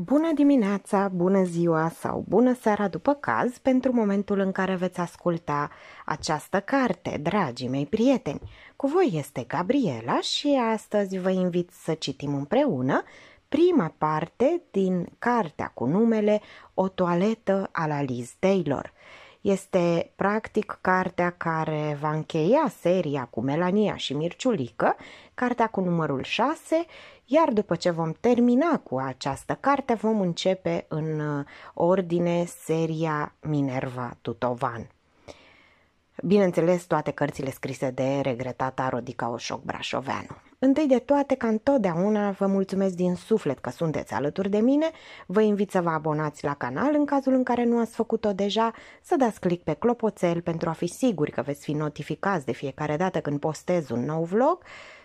Bună dimineața, bună ziua sau bună seara după caz pentru momentul în care veți asculta această carte, dragii mei prieteni. Cu voi este Gabriela și astăzi vă invit să citim împreună prima parte din cartea cu numele O toaletă a la Liz Taylor. Este practic cartea care va încheia seria cu Melania și Mirciulică, cartea cu numărul 6, iar după ce vom termina cu această carte, vom începe în uh, ordine seria Minerva Tutovan. Bineînțeles, toate cărțile scrise de regretata Rodica Oșoc Brașoveanu. Întâi de toate, ca întotdeauna, vă mulțumesc din suflet că sunteți alături de mine, vă invit să vă abonați la canal în cazul în care nu ați făcut-o deja, să dați click pe clopoțel pentru a fi siguri că veți fi notificați de fiecare dată când postez un nou vlog,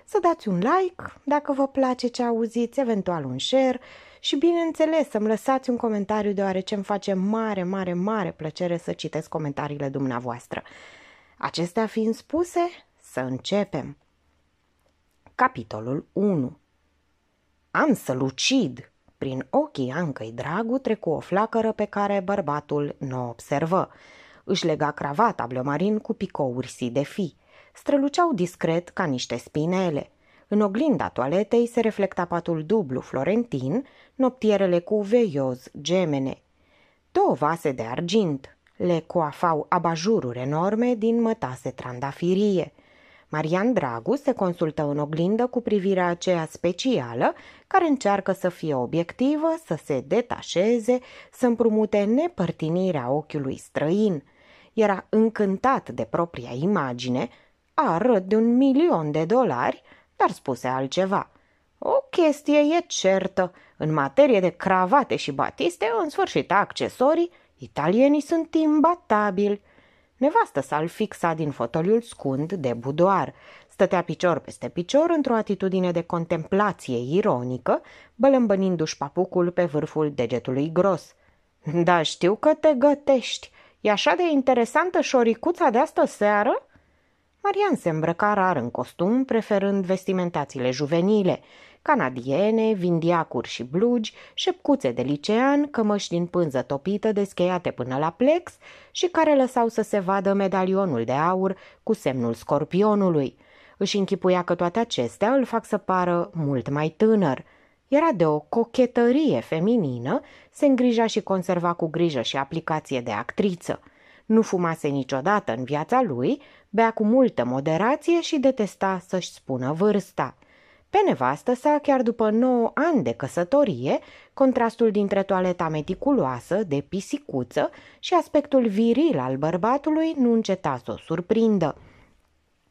să dați un like dacă vă place ce auziți, eventual un share și bineînțeles să-mi lăsați un comentariu deoarece îmi face mare, mare, mare plăcere să citesc comentariile dumneavoastră. Acestea fiind spuse, să începem! Capitolul 1 Am să-l ucid! Prin ochii Ancăi Dragu trecu o flacără pe care bărbatul nu o observă. Își lega cravata blămarin cu picouri si de fi. Străluceau discret ca niște spinele. În oglinda toaletei se reflecta patul dublu florentin, noptierele cu veioz gemene. Două vase de argint le coafau abajururi enorme din mătase trandafirie – Marian Dragu se consultă în oglindă cu privirea aceea specială care încearcă să fie obiectivă, să se detașeze, să împrumute nepărtinirea ochiului străin. Era încântat de propria imagine, arăt de un milion de dolari, dar spuse altceva. O chestie e certă, în materie de cravate și batiste, în sfârșit accesorii, italienii sunt imbatabili – Nevastă s-al fixa din fotoliul scund de budoar. Stătea picior peste picior într-o atitudine de contemplație ironică, bălâmbănindu-și papucul pe vârful degetului gros. Da, știu că te gătești. E așa de interesantă șoricuța de astă seară?" Marian se îmbrăca rar în costum, preferând vestimentațiile juvenile canadiene, vindiacuri și blugi, șepcuțe de licean, cămăși din pânză topită descheiate până la plex și care lăsau să se vadă medalionul de aur cu semnul scorpionului. Își închipuia că toate acestea îl fac să pară mult mai tânăr. Era de o cochetărie feminină, se îngrija și conserva cu grijă și aplicație de actriță. Nu fumase niciodată în viața lui, bea cu multă moderație și detesta să-și spună vârsta. Pe nevastă sa, chiar după 9 ani de căsătorie, contrastul dintre toaleta meticuloasă, de pisicuță, și aspectul viril al bărbatului nu înceta să o surprindă.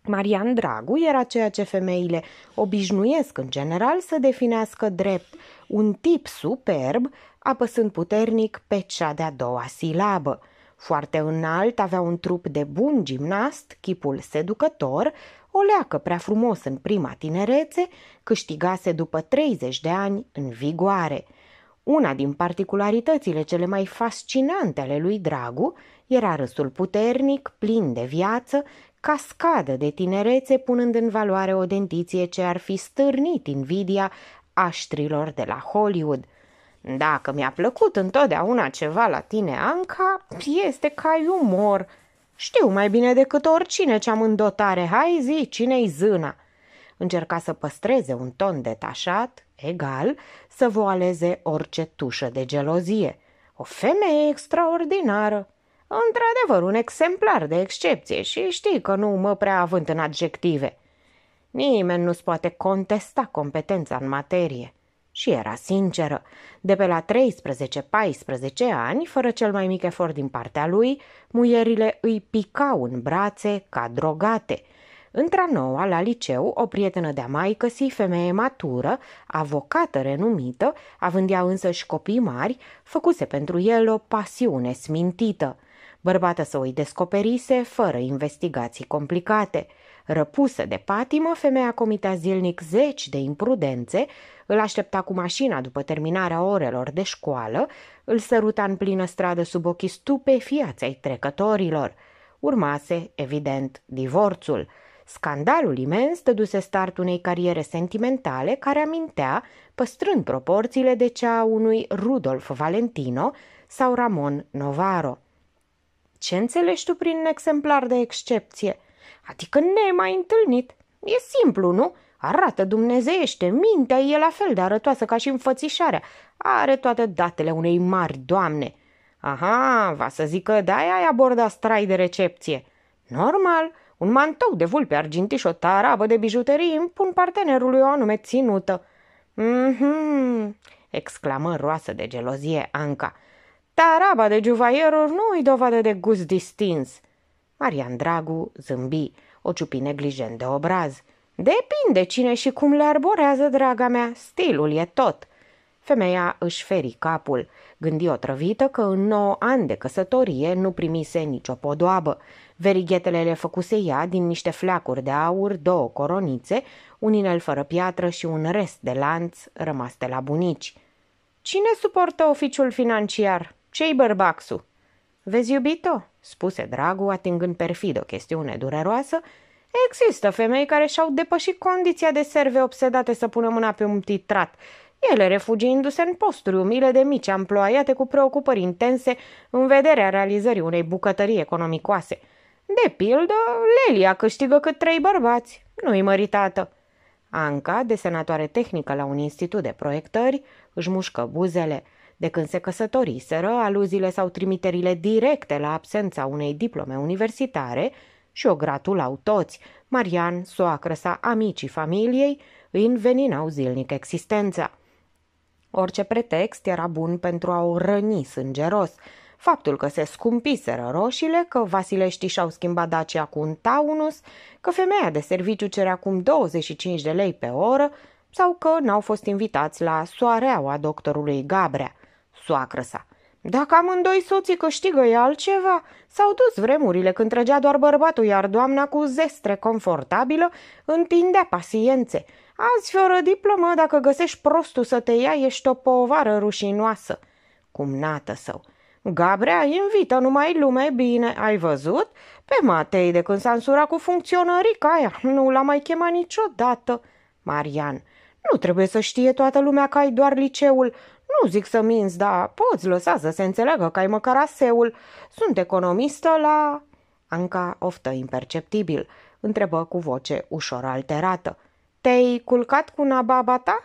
Marian Dragu era ceea ce femeile obișnuiesc în general să definească drept un tip superb, apăsând puternic pe cea de-a doua silabă. Foarte înalt, avea un trup de bun gimnast, chipul seducător, o leacă prea frumos în prima tinerețe, câștigase după 30 de ani în vigoare. Una din particularitățile cele mai fascinante ale lui Dragu era râsul puternic, plin de viață, cascadă de tinerețe, punând în valoare o dentiție ce ar fi stârnit invidia aștrilor de la Hollywood. Dacă mi-a plăcut întotdeauna ceva la tine, Anca, este ca umor, știu mai bine decât oricine ce am în dotare, hai zi, cine-i zâna?" Încerca să păstreze un ton detașat, egal, să voaleze orice tușă de gelozie. O femeie extraordinară! Într-adevăr, un exemplar de excepție și știi că nu mă prea având în adjective. Nimeni nu-ți poate contesta competența în materie. Și era sinceră. De pe la 13-14 ani, fără cel mai mic efort din partea lui, muierile îi picau în brațe ca drogate. Într-a noua, la liceu, o prietenă de-a maicăsii, femeie matură, avocată renumită, având ea însă și copii mari, făcuse pentru el o pasiune smintită. Bărbată să o îi descoperise fără investigații complicate. Răpusă de patimă, femeia comitea zilnic zeci de imprudențe, îl aștepta cu mașina după terminarea orelor de școală, îl săruta în plină stradă sub ochii stupefiați ai trecătorilor. Urmase, evident, divorțul. Scandalul imens dăduse start unei cariere sentimentale care amintea, păstrând proporțiile de cea a unui Rudolf Valentino sau Ramon Novaro. Ce înțelegi tu prin exemplar de excepție? Adică mai întâlnit. E simplu, nu? Arată dumnezeiește, mintea e la fel de arătoasă ca și înfățișarea. Are toate datele unei mari doamne. Aha, va să zic că de-aia ai abordat strai de recepție. Normal, un mantou de vulpe argintiș și o tarabă de bijuterii pun partenerului o anume ținută. Mhm, exclamă roasă de gelozie Anca. Taraba de juvaierul nu-i dovadă de gust distins. Marian Dragu zâmbi, o ciupi neglijent de obraz. Depinde cine și cum le arborează, draga mea, stilul e tot. Femeia își feri capul, gândi o trăvită că în nouă ani de căsătorie nu primise nicio podoabă. Verighetele le făcuse ea din niște flacuri de aur, două coronițe, un inel fără piatră și un rest de lanț rămas de la bunici. Cine suportă oficiul financiar? Ce-i bărbaxul? Vezi, iubito?" spuse Dragu, atingând perfid o chestiune dureroasă Există femei care și-au depășit condiția de serve obsedate să pună mâna pe un titrat, ele refugiindu-se în posturi umile de mici amploaiate cu preocupări intense în vederea realizării unei bucătării economicoase. De pildă, Lelia câștigă cât trei bărbați, nu-i măritată. Anca, desenatoare tehnică la un institut de proiectări, își mușcă buzele. De când se căsătoriseră, aluziile sau trimiterile directe la absența unei diplome universitare – și o gratulau toți. Marian, soacră sa, amicii familiei, îi înveninau zilnic existența. Orice pretext era bun pentru a o răni sângeros. Faptul că se scumpiseră roșile, că vasileștii și-au schimbat Dacia cu un taunus, că femeia de serviciu cere acum 25 de lei pe oră sau că n-au fost invitați la soareaua doctorului Gabrea, soacră sa. Dacă amândoi soții câștigă e altceva, s-au dus vremurile când trăgea doar bărbatul, iar doamna cu zestre confortabilă întindea pasiențe. Azi, fără diplomă, dacă găsești prostul să te ia, ești o povară rușinoasă. Cumnată său. Gabrea, invită numai lume bine, ai văzut? Pe Matei, de când s-a însurat cu ca aia, nu l-a mai chemat niciodată. Marian, nu trebuie să știe toată lumea că ai doar liceul, nu zic să minți, dar poți lăsa să se înțeleagă că ai măcar aseul. Sunt economistă la... Anca oftă imperceptibil, întrebă cu voce ușor alterată. Te-ai culcat cu nababa ta?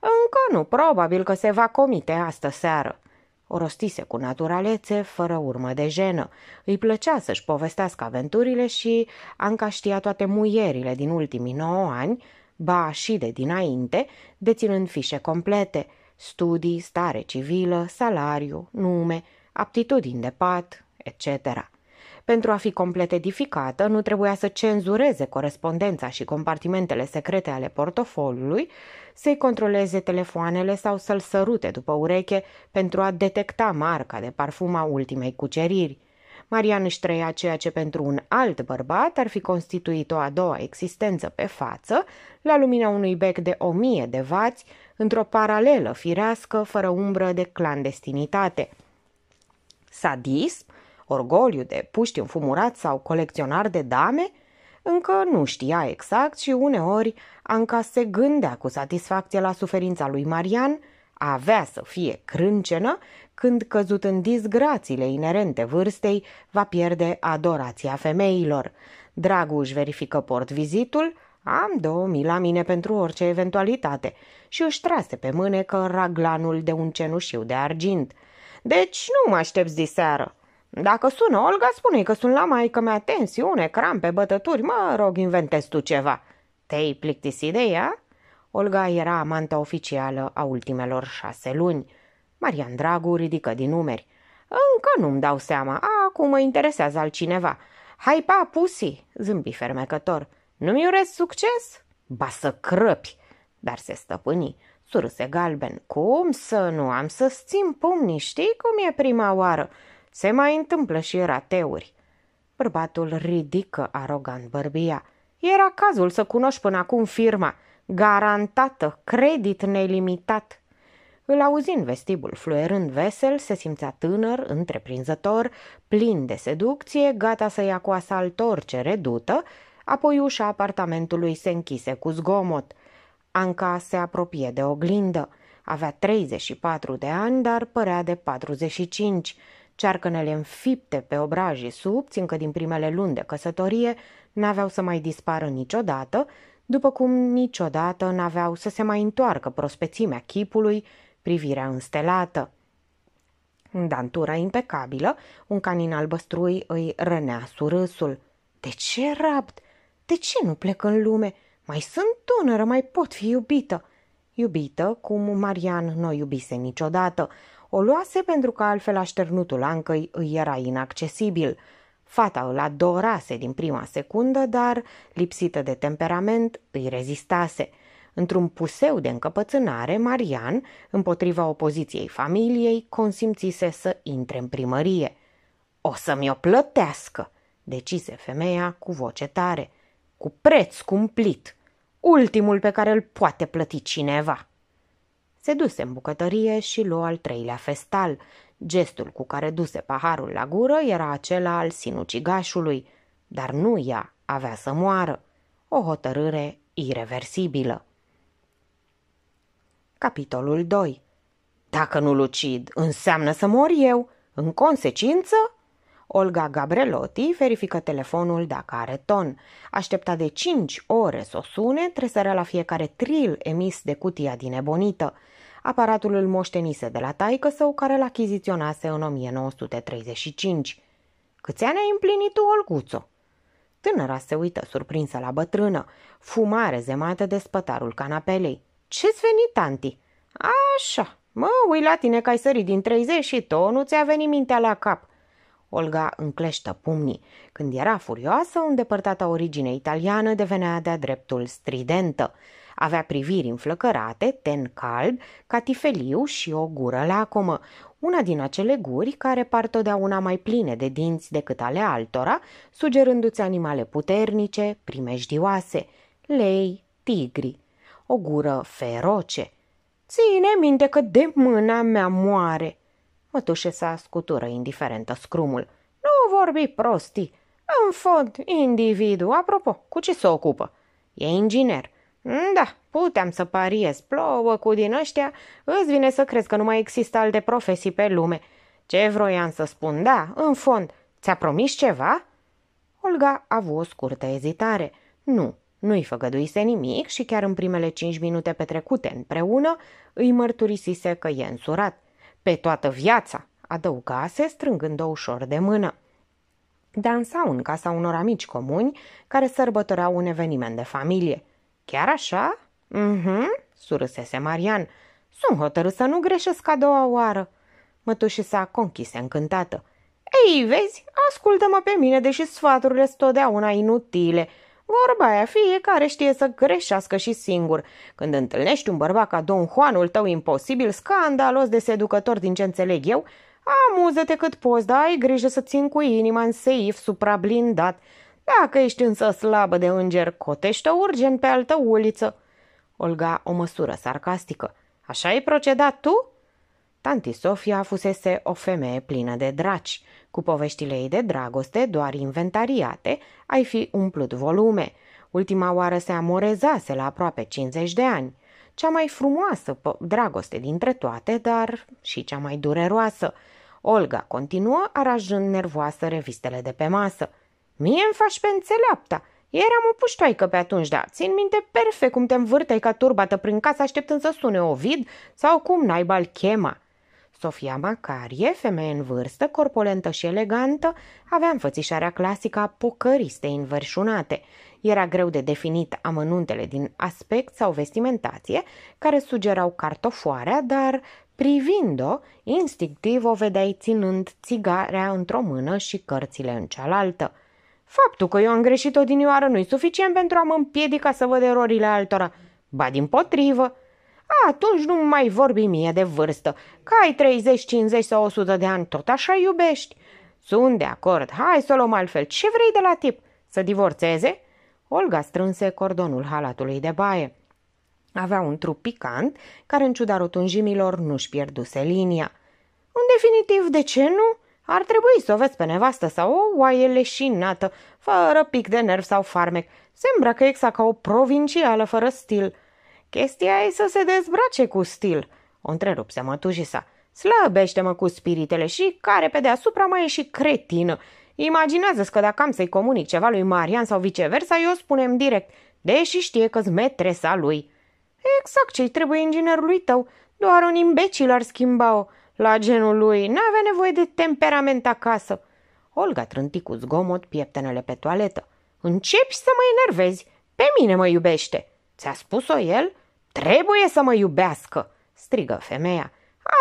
Încă nu, probabil că se va comite astă seară. O rostise cu naturalețe, fără urmă de jenă. Îi plăcea să-și povestească aventurile și Anca știa toate muierile din ultimii nouă ani, ba și de dinainte, deținând fișe complete – studii, stare civilă, salariu, nume, aptitudini de pat, etc. Pentru a fi complet edificată, nu trebuia să cenzureze corespondența și compartimentele secrete ale portofoliului, să-i controleze telefoanele sau să-l sărute după ureche pentru a detecta marca de parfum a ultimei cuceriri. Marian își trăia ceea ce pentru un alt bărbat ar fi constituit o a doua existență pe față, la lumina unui bec de o mie de vați, într-o paralelă firească, fără umbră de clandestinitate. Sadism, orgoliu de puști înfumurat sau colecționar de dame, încă nu știa exact și uneori Anca se gândea cu satisfacție la suferința lui Marian, avea să fie crâncenă când căzut în disgrațiile inerente vârstei va pierde adorația femeilor. Dragul își verifică port vizitul, am două mii la mine pentru orice eventualitate și își trase pe mânecă raglanul de un cenușiu de argint. Deci nu mă aștepți diseară. Dacă sună Olga, spune că sunt la maică mea tensiune, crampe, bătături, mă rog, inventez tu ceva. Te-ai plictisit de ea? Olga era amanta oficială a ultimelor șase luni. Marian Dragu ridică din numeri. Încă nu-mi dau seama, acum mă interesează altcineva. Hai pa, pusi, zâmbi fermecător. Nu-mi urez succes? Ba să crăpi! Dar se stăpâni, surâse galben. Cum să nu am să-ți țin pumnii, știi cum e prima oară? Se mai întâmplă și rateuri. Bărbatul ridică arogant bărbia. Era cazul să cunoști până acum firma, garantată, credit nelimitat. Îl auzi în vestibul, fluierând vesel, se simțea tânăr, întreprinzător, plin de seducție, gata să ia cu asalt orice redută, Apoi ușa apartamentului se închise cu zgomot. Anca se apropie de oglindă. Avea 34 de ani, dar părea de 45. Cearcănele înfipte pe obrajii subți, încă din primele luni de căsătorie, n-aveau să mai dispară niciodată, după cum niciodată n-aveau să se mai întoarcă prospețimea chipului, privirea înstelată. În Dantura impecabilă, un canin albăstrui îi rănea surâsul. De ce rapt? De ce nu plec în lume? Mai sunt tânără, mai pot fi iubită. Iubită, cum Marian nu iubise niciodată. O luase pentru că altfel așternutul Ancăi îi era inaccesibil. Fata îl adorase din prima secundă, dar, lipsită de temperament, îi rezistase. Într-un puseu de încăpățânare, Marian, împotriva opoziției familiei, consimțise să intre în primărie. O să mi-o plătească!" decise femeia cu voce tare – cu preț cumplit, ultimul pe care îl poate plăti cineva. Se duse în bucătărie și luă al treilea festal. Gestul cu care duse paharul la gură era acela al sinucigașului, dar nu ea avea să moară. O hotărâre ireversibilă. Capitolul 2 Dacă nu-l ucid, înseamnă să mor eu. În consecință, Olga Gabrelotti verifică telefonul dacă are ton. Aștepta de 5 ore să o sune, tresărea la fiecare tril emis de cutia din ebonită. Aparatul îl moștenise de la taică său care l achiziționase în 1935. Câți ani ai împlinit tu, Olguțo? Tânăra se uită surprinsă la bătrână, fumare zemată de spătarul canapelei. Ce-ți venit, tanti? Așa, mă ui la tine că ai sărit din 30 și tot nu ți-a venit mintea la cap. Olga încleștă pumnii. Când era furioasă, îndepărtata origine italiană devenea de-a dreptul stridentă. Avea priviri înflăcărate, ten calb, catifeliu și o gură lacomă. Una din acele guri care par totdeauna mai pline de dinți decât ale altora, sugerându-ți animale puternice, primejdioase, lei, tigri. O gură feroce. Ține minte că de mâna mea moare!" s-a scutură indiferentă scrumul. Nu vorbi prostii. În fond, individul, apropo, cu ce se ocupă? E inginer. Da, puteam să pariez. Plouă cu din ăștia, îți vine să crezi că nu mai există alte profesii pe lume. Ce vroiam să spun, da, în fond, ți-a promis ceva? Olga a avut o scurtă ezitare. Nu, nu-i făgăduise nimic și chiar în primele cinci minute petrecute împreună îi mărturisise că e însurat – pe toată viața, adăugase strângând-o ușor de mână. Dansau în casa unor amici comuni care sărbătoreau un eveniment de familie. Chiar așa? Mhm, surâsese Marian. Sunt hotărât să nu greșesc a doua oară. Mătușii s-a conchise încântată. Ei, vezi, ascultă-mă pe mine, deși sfaturile sunt totdeauna inutile. Vorba aia, fiecare știe să greșească și singur. Când întâlnești un bărbat ca Don Juanul tău imposibil, scandalos de seducător din ce înțeleg eu, amuză-te cât poți, dar ai grijă să țin cu inima în seif suprablindat. Dacă ești însă slabă de înger, cotește urgent pe altă uliță. Olga o măsură sarcastică. Așa ai procedat tu? Tanti Sofia fusese o femeie plină de draci. Cu poveștile ei de dragoste, doar inventariate, ai fi umplut volume. Ultima oară se amorezase la aproape 50 de ani. Cea mai frumoasă dragoste dintre toate, dar și cea mai dureroasă. Olga continuă arajând nervoasă revistele de pe masă. Mie îmi faci pe înțeleapta. Eram o puștoaică pe atunci, da. Țin minte perfect cum te învârteai ca turbată prin casă așteptând să sune Ovid sau cum naiba îl chema. Sofia Macarie, femeie în vârstă, corpolentă și elegantă, avea înfățișarea clasică a pocăristei învărșunate. Era greu de definit amănuntele din aspect sau vestimentație, care sugerau cartofoarea, dar Privind-o, instinctiv o vedeai ținând țigarea într-o mână și cărțile în cealaltă. Faptul că eu am greșit o odinioară nu-i suficient pentru a mă împiedica să văd erorile altora. Ba din potrivă, atunci nu mai vorbi mie de vârstă, că ai 30, 50 sau 100 de ani, tot așa iubești. Sunt de acord, hai să o luăm altfel. Ce vrei de la tip? Să divorțeze? Olga strânse cordonul halatului de baie. Avea un trup picant, care în ciuda rotunjimilor nu-și pierduse linia. În definitiv, de ce nu? Ar trebui să o vezi pe nevastă sau o oaie leșinată, fără pic de nerv sau farmec. Sembra că exact ca o provincială fără stil. Chestia e să se dezbrace cu stil, o întrerupse mătușisa. Slăbește-mă cu spiritele și care pe deasupra mai e și cretină. Imaginează-ți că dacă am să-i comunic ceva lui Marian sau viceversa, eu spunem direct, deși știe că-s metresa lui. Exact ce-i trebuie inginerului tău, doar un imbecil ar schimba-o. La genul lui, n-avea nevoie de temperament acasă. Olga trânti cu zgomot pieptenele pe toaletă. Începi să mă enervezi. Pe mine mă iubește. Ți-a spus-o el? Trebuie să mă iubească!" strigă femeia.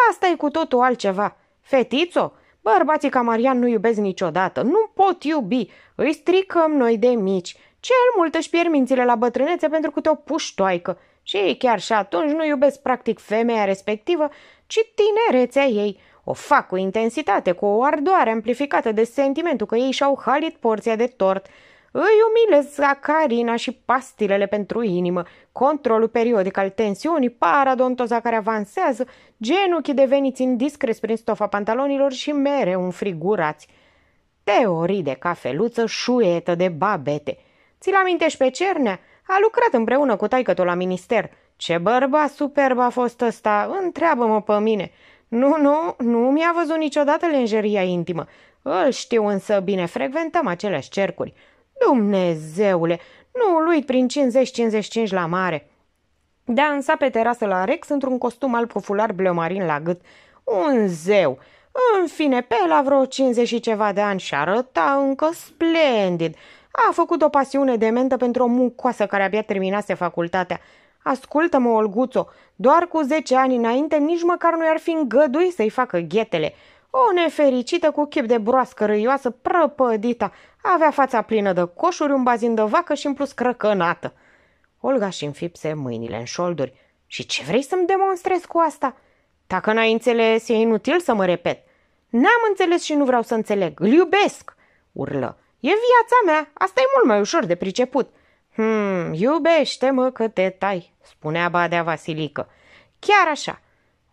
Asta e cu totul altceva. Fetițo, bărbații ca Marian nu iubesc niciodată, nu pot iubi, îi stricăm noi de mici. Cel mult își pierd mințile la bătrânețe pentru câte o puștoaică și chiar și atunci nu iubesc practic femeia respectivă, ci tinerețea ei. O fac cu intensitate, cu o ardoare amplificată de sentimentul că ei și-au halit porția de tort – îi umilesc zacarina și pastilele pentru inimă, controlul periodic al tensiunii, paradontoza care avansează, genunchii deveniți indiscreți prin stofa pantalonilor și mereu înfrigurați. Teorii de cafeluță șuietă de babete. Ți-l amintești pe Cernea? A lucrat împreună cu taicătul la minister. Ce bărba superb a fost ăsta, întreabă-mă pe mine. Nu, nu, nu mi-a văzut niciodată lenjeria intimă. Îl știu însă bine, frecventăm aceleași cercuri. Dumnezeule, nu-l prin 50-55 la mare. însa pe terasă la Rex într-un costum alb cu fular bleomarin la gât. Un zeu! În fine, pe la vreo 50 și ceva de ani și arăta încă splendid. A făcut o pasiune mentă pentru o muncoasă care abia terminase facultatea. Ascultă-mă, Olguțo, doar cu 10 ani înainte nici măcar nu i-ar fi îngăduit să-i facă ghetele. O nefericită cu chip de broască râioasă, prăpădita, avea fața plină de coșuri, un bazin de vacă și în plus crăcănată. Olga și înfipse mâinile în șolduri. Și ce vrei să-mi demonstrezi cu asta? Dacă n-ai înțeles, e inutil să mă repet. N-am înțeles și nu vreau să înțeleg. Îl iubesc!" urlă. E viața mea, asta e mult mai ușor de priceput." Hmm, iubește-mă că te tai," spunea Badea Vasilică. Chiar așa,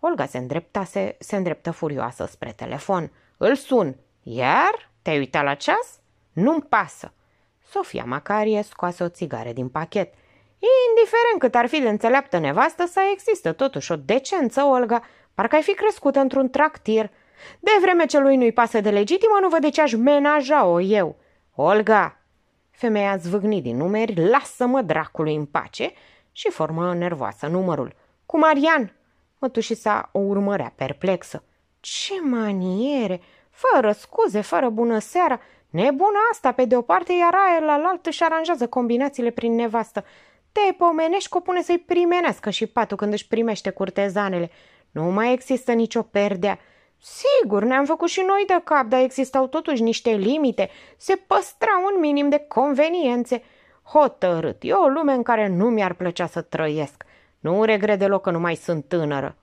Olga se îndreptă, se îndreptă furioasă spre telefon. Îl sun. Iar? Te-ai uitat la ceas? Nu-mi pasă. Sofia Macarie scoase o țigare din pachet. Indiferent cât ar fi de înțeleaptă nevastă, să există totuși o decență, Olga. Parcă ai fi crescut într-un tractir. De vreme ce lui nu-i pasă de legitimă, nu văd de ce aș menaja-o eu. Olga! Femeia zvâgni din numeri, lasă-mă dracului în pace și formă nervoasă numărul. Cu Marian! Mătușița o urmărea perplexă. Ce maniere! Fără scuze, fără bună seara! Nebuna asta, pe de o parte, iar aer la altă și aranjează combinațiile prin nevastă. Te pomenești că o pune să-i primenească și patul când își primește curtezanele. Nu mai există nicio perdea. Sigur, ne-am făcut și noi de cap, dar existau totuși niște limite. Se păstra un minim de conveniențe. Hotărât, e o lume în care nu mi-ar plăcea să trăiesc. Nu regret deloc că nu mai sunt tânără.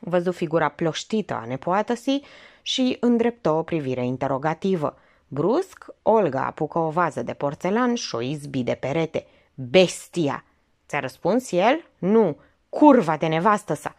Văzu figura ploștită a nepoatăsii și îndreptă o privire interogativă. Brusc, Olga apucă o vază de porțelan și o izbi de perete. Bestia! Ți-a răspuns el? Nu, curva de nevastă sa.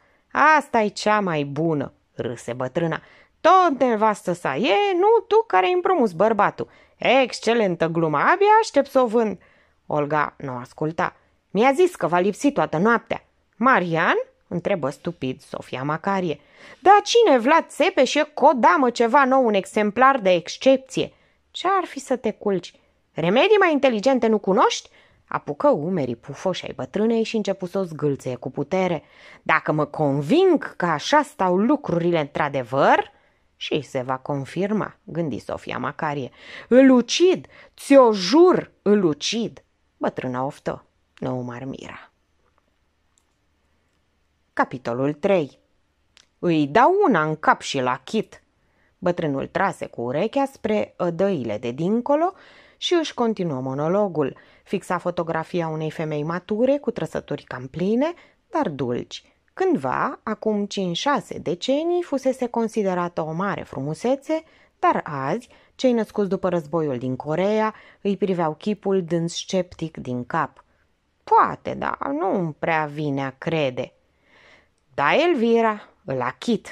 asta e cea mai bună, râse bătrâna. Tot nevastă sa e, nu tu care-i împrumus bărbatul. Excelentă glumă abia aștept să o vând. Olga nu asculta. Mi-a zis că va lipsi toată noaptea. Marian? întrebă stupid Sofia Macarie. Da cine, Vlad Țepeș, e codamă ceva nou, un exemplar de excepție. Ce ar fi să te culci? Remedii mai inteligente nu cunoști? Apucă umerii pufoși ai bătrânei și începu să o zgâlțe cu putere. Dacă mă conving că așa stau lucrurile într-adevăr, și se va confirma, gândi Sofia Macarie. Îl ucid, ți-o jur, îl ucid. Bătrâna oftă nu o marmira. Capitolul 3 Îi dau una în cap și la chit. Bătrânul trase cu urechea spre ădăile de dincolo și își continuă monologul. Fixa fotografia unei femei mature cu trăsături cam pline, dar dulci. Cândva, acum 5-6 decenii, fusese considerată o mare frumusețe, dar azi, cei născuți după războiul din Corea îi priveau chipul dând sceptic din cap – Poate, dar nu prea vine a crede. Da, Elvira, îl achit.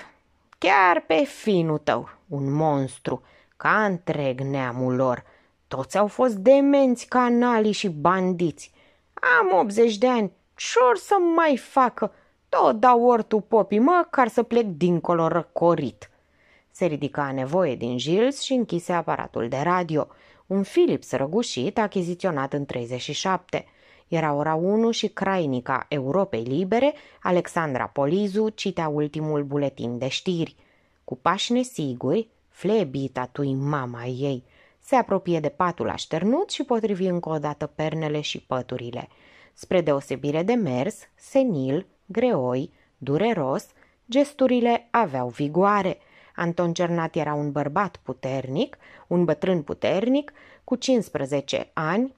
Chiar pe finul tău, un monstru, ca întreg neamul lor. Toți au fost demenți, canalii și bandiți. Am 80 de ani, ce or să mai facă? Tot dau ortul popii măcar să plec dincolo răcorit. Se ridica nevoie din Gilles și închise aparatul de radio, un Philips răgușit achiziționat în 37. Era ora 1 și crainica Europei Libere, Alexandra Polizu citea ultimul buletin de știri. Cu pași nesiguri, flebita tui mama ei, se apropie de patul așternut și potrivi încă o dată pernele și păturile. Spre deosebire de mers, senil, greoi, dureros, gesturile aveau vigoare. Anton Cernat era un bărbat puternic, un bătrân puternic, cu 15 ani,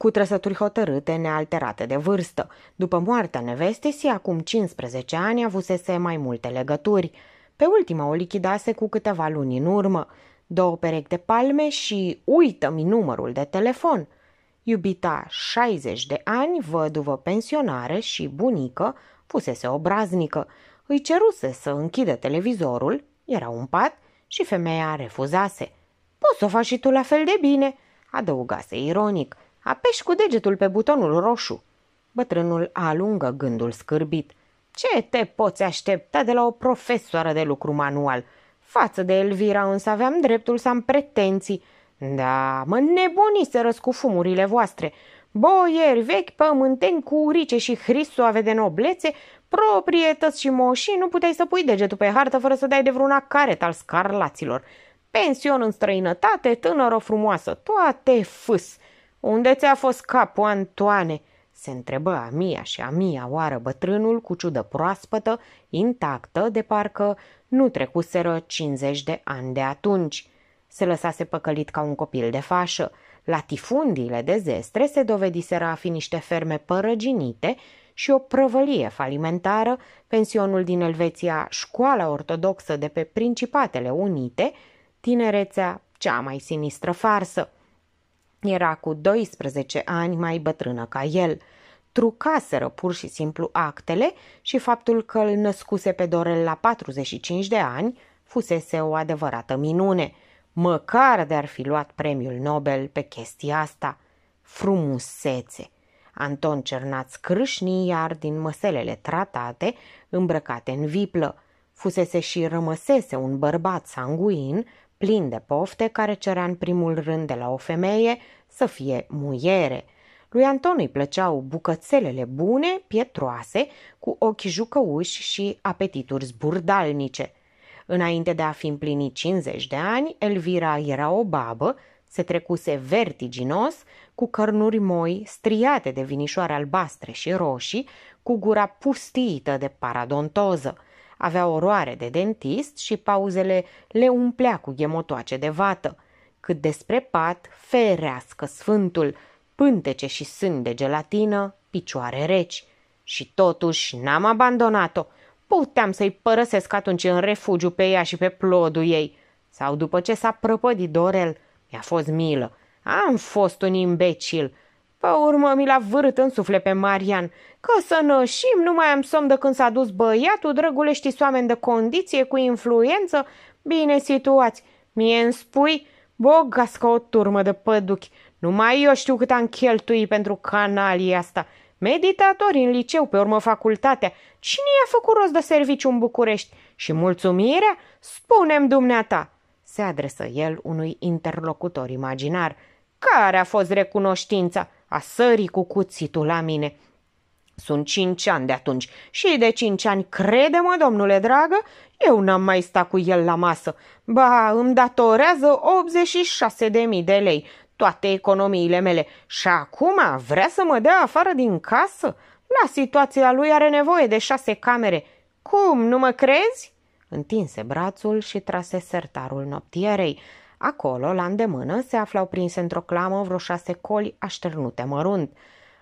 cu trăsături hotărâte nealterate de vârstă. După moartea nevestei, acum 15 ani, avusese mai multe legături. Pe ultima o lichidase cu câteva luni în urmă. Două perechi de palme și uită-mi numărul de telefon. Iubita 60 de ani, văduvă pensionară și bunică, fusese obraznică. Îi ceruse să închidă televizorul, era un pat și femeia refuzase. Poți să o faci și tu la fel de bine, adăugase ironic. Apeși cu degetul pe butonul roșu. Bătrânul alungă gândul scârbit. Ce te poți aștepta de la o profesoară de lucru manual? Față de Elvira însă aveam dreptul să am pretenții. Da, mă nebuniseră cu fumurile voastre. Boieri vechi, pământeni cu urice și hrisoave de noblețe, proprietăți și moșii, nu puteai să pui degetul pe hartă fără să dai de vreuna caret al scarlaților. Pension în străinătate, tânără frumoasă, toate fâs. Unde ți-a fost capul, Antoane?" se întrebă Mia și Mia, oară bătrânul cu ciudă proaspătă, intactă, de parcă nu trecuseră 50 de ani de atunci. Se lăsase păcălit ca un copil de fașă. tifundile de zestre se dovediseră a fi niște ferme părăginite și o prăvălie falimentară, pensionul din Elveția, școala ortodoxă de pe Principatele Unite, tinerețea cea mai sinistră farsă. Era cu 12 ani mai bătrână ca el. Trucaseră pur și simplu actele și faptul că îl născuse pe Dorel la 45 de ani fusese o adevărată minune. Măcar de-ar fi luat premiul Nobel pe chestia asta. Frumusețe! Anton Cernaț crâșni iar din măselele tratate, îmbrăcate în viplă. Fusese și rămăsese un bărbat sanguin, plin de pofte, care cerea în primul rând de la o femeie să fie muiere. Lui Anton îi plăceau bucățelele bune, pietroase, cu ochi jucăuși și apetituri zburdalnice. Înainte de a fi împlinit 50 de ani, Elvira era o babă, se trecuse vertiginos, cu cărnuri moi striate de vinișoare albastre și roșii, cu gura pustită de paradontoză – avea oroare de dentist și pauzele le umplea cu ghemotoace de vată. Cât despre pat, ferească sfântul, pântece și sân de gelatină, picioare reci. Și totuși n-am abandonat-o. Puteam să-i părăsesc atunci în refugiu pe ea și pe plodul ei. Sau după ce s-a prăpădit Dorel, mi-a fost milă. Am fost un imbecil. Pe urmă mi l-a vârât în suflet pe Marian. Că să nășim, nu mai am somn de când s-a dus băiatul, drăgule știți oameni de condiție, cu influență, bine situați. Mie îmi spui, bogas ca o turmă de păduchi. Numai eu știu cât am cheltuit pentru canalii asta. Meditatori în liceu, pe urmă facultatea. Cine i-a făcut rost de serviciu în București? Și mulțumirea? Spunem dumneata. Se adresă el unui interlocutor imaginar. Care a fost recunoștința? a sării cu cuțitul la mine. Sunt cinci ani de atunci și de cinci ani, crede-mă, domnule dragă, eu n-am mai stat cu el la masă. Ba, îmi datorează 86.000 de lei, toate economiile mele. Și acum vrea să mă dea afară din casă? La situația lui are nevoie de șase camere. Cum, nu mă crezi? Întinse brațul și trase sertarul noptierei. Acolo, la îndemână, se aflau prinse într-o clamă vreo șase coli așternute mărunt.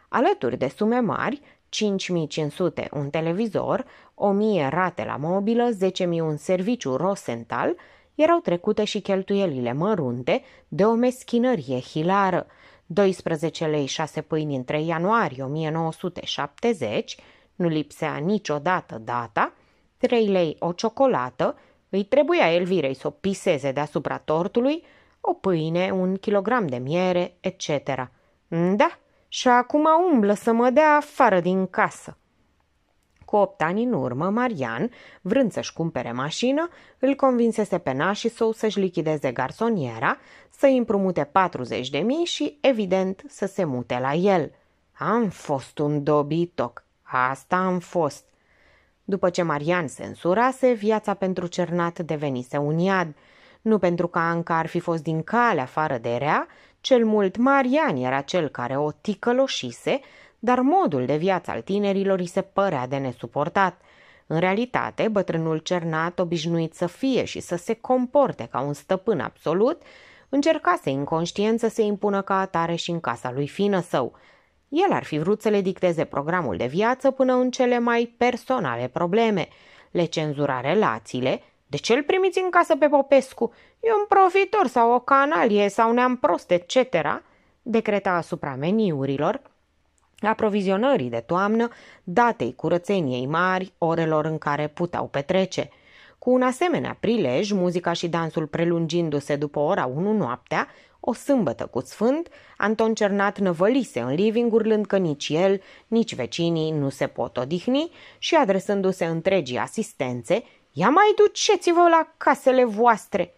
Alături de sume mari, 5500 un televizor, 1000 rate la mobilă, 10.000 un serviciu Rosental, erau trecute și cheltuielile mărunte de o meschinărie hilară. 12 lei 6 pâini în 3 ianuarie 1970, nu lipsea niciodată data, 3 lei o ciocolată, îi trebuia Elvirei să o piseze deasupra tortului, o pâine, un kilogram de miere, etc. Da, și acum umblă să mă dea afară din casă. Cu opt ani în urmă, Marian, vrând să-și cumpere mașină, îl convinsese pe nașii său să-și lichideze garsoniera, să-i împrumute 40 de mii și, evident, să se mute la el. Am fost un dobitoc, asta am fost. După ce Marian se însurase, viața pentru Cernat devenise un iad. Nu pentru că Anca ar fi fost din cale afară de rea, cel mult Marian era cel care o ticăloșise, dar modul de viață al tinerilor îi se părea de nesuportat. În realitate, bătrânul Cernat, obișnuit să fie și să se comporte ca un stăpân absolut, încercase inconștient să se impună ca atare și în casa lui fină său – el ar fi vrut să le dicteze programul de viață până în cele mai personale probleme. Le cenzura relațiile, de ce îl primiți în casă pe Popescu? E un profitor sau o canalie sau neam prost, etc. Decreta asupra meniurilor, aprovizionării de toamnă, datei curățeniei mari, orelor în care puteau petrece. Cu un asemenea prilej, muzica și dansul prelungindu-se după ora 1 noaptea, o sâmbătă cu sfânt, Anton Cernat năvălise în living urlând că nici el, nici vecinii nu se pot odihni și adresându-se întregii asistențe, Ia mai duceți-vă la casele voastre!"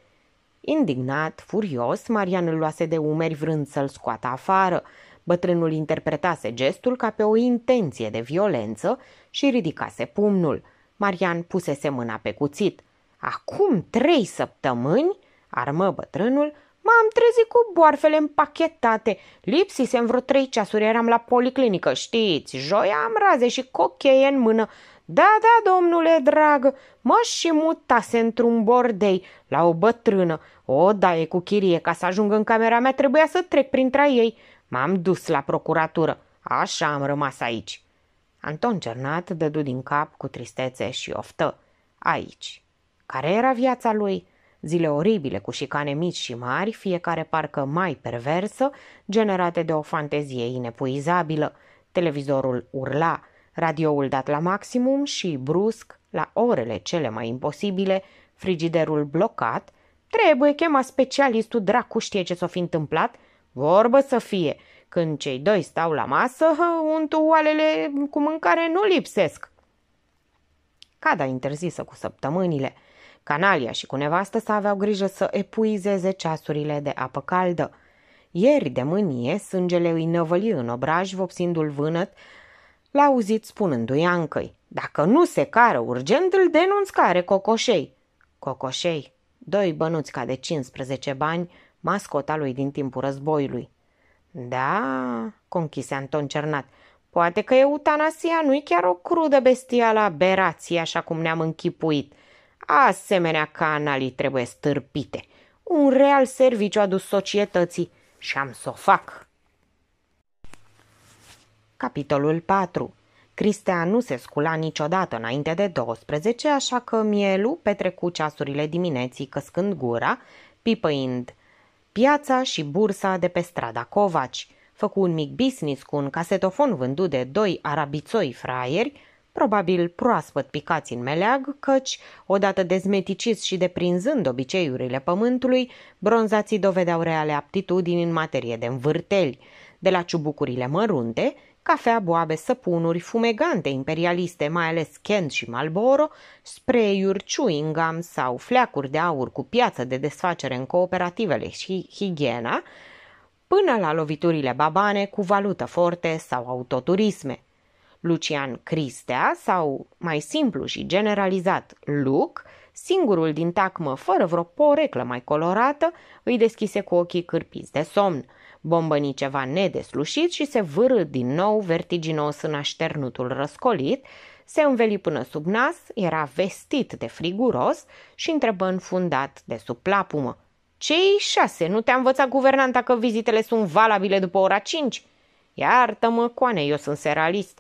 Indignat, furios, Marian îl luase de umeri vrând să-l scoată afară. Bătrânul interpretase gestul ca pe o intenție de violență și ridicase pumnul. Marian pusese mâna pe cuțit. Acum trei săptămâni, armă bătrânul, M-am trezit cu boarfele împachetate. Lipsisem vreo trei ceasuri, eram la policlinică, știți. Joia am raze și cocheie în mână. Da, da, domnule drag, mă și mutase într-un bordei la o bătrână. O daie cu chirie, ca să ajung în camera mea trebuia să trec printre ei. M-am dus la procuratură. Așa am rămas aici. Anton Cernat dădu din cap cu tristețe și oftă. Aici. Care era viața lui? Zile oribile cu șicane mici și mari, fiecare parcă mai perversă, generate de o fantezie inepuizabilă. Televizorul urla, radioul dat la maximum și, brusc, la orele cele mai imposibile, frigiderul blocat, trebuie chema specialistul dracu știe ce s-o fi întâmplat, vorbă să fie, când cei doi stau la masă, untualele cu mâncare nu lipsesc. Cada interzisă cu săptămânile – Canalia și cu nevastă să aveau grijă să epuizeze ceasurile de apă caldă. Ieri de mânie, sângele îi năvăli în obraj, vopsindu-l vânăt, l-a auzit spunându-i ancăi. Dacă nu se cară urgent, îl denunț care cocoșei. Cocoșei, doi bănuți ca de 15 bani, mascota lui din timpul războiului. Da, conchise Anton Cernat, poate că eutanasia nu-i chiar o crudă bestială aberație, așa cum ne-am închipuit. Asemenea canalii trebuie stârpite. Un real serviciu adus societății și am să o fac. Capitolul 4 Cristea nu se scula niciodată înainte de 12, așa că Mielu petrecu ceasurile dimineții căscând gura, pipăind piața și bursa de pe strada Covaci. Făcu un mic business cu un casetofon vândut de doi arabițoi fraieri, probabil proaspăt picați în meleag, căci, odată dezmeticiți și deprinzând obiceiurile pământului, bronzații dovedeau reale aptitudini în materie de învârteli, de la ciubucurile mărunte, cafea, boabe, săpunuri, fumegante imperialiste, mai ales Kent și malboro, spray-uri, chewing gum sau fleacuri de aur cu piață de desfacere în cooperativele și higiena, până la loviturile babane cu valută forte sau autoturisme – Lucian Cristea sau, mai simplu și generalizat, Luc, singurul din tacmă, fără vreo poreclă mai colorată, îi deschise cu ochii cârpiți de somn. Bombăni ceva nedeslușit și se vârâ din nou vertiginos în așternutul răscolit, se înveli până sub nas, era vestit de friguros și întrebă înfundat de sub plapumă. Cei șase, nu te-a învățat guvernanta că vizitele sunt valabile după ora cinci? Iartă-mă, coane, eu sunt seralist.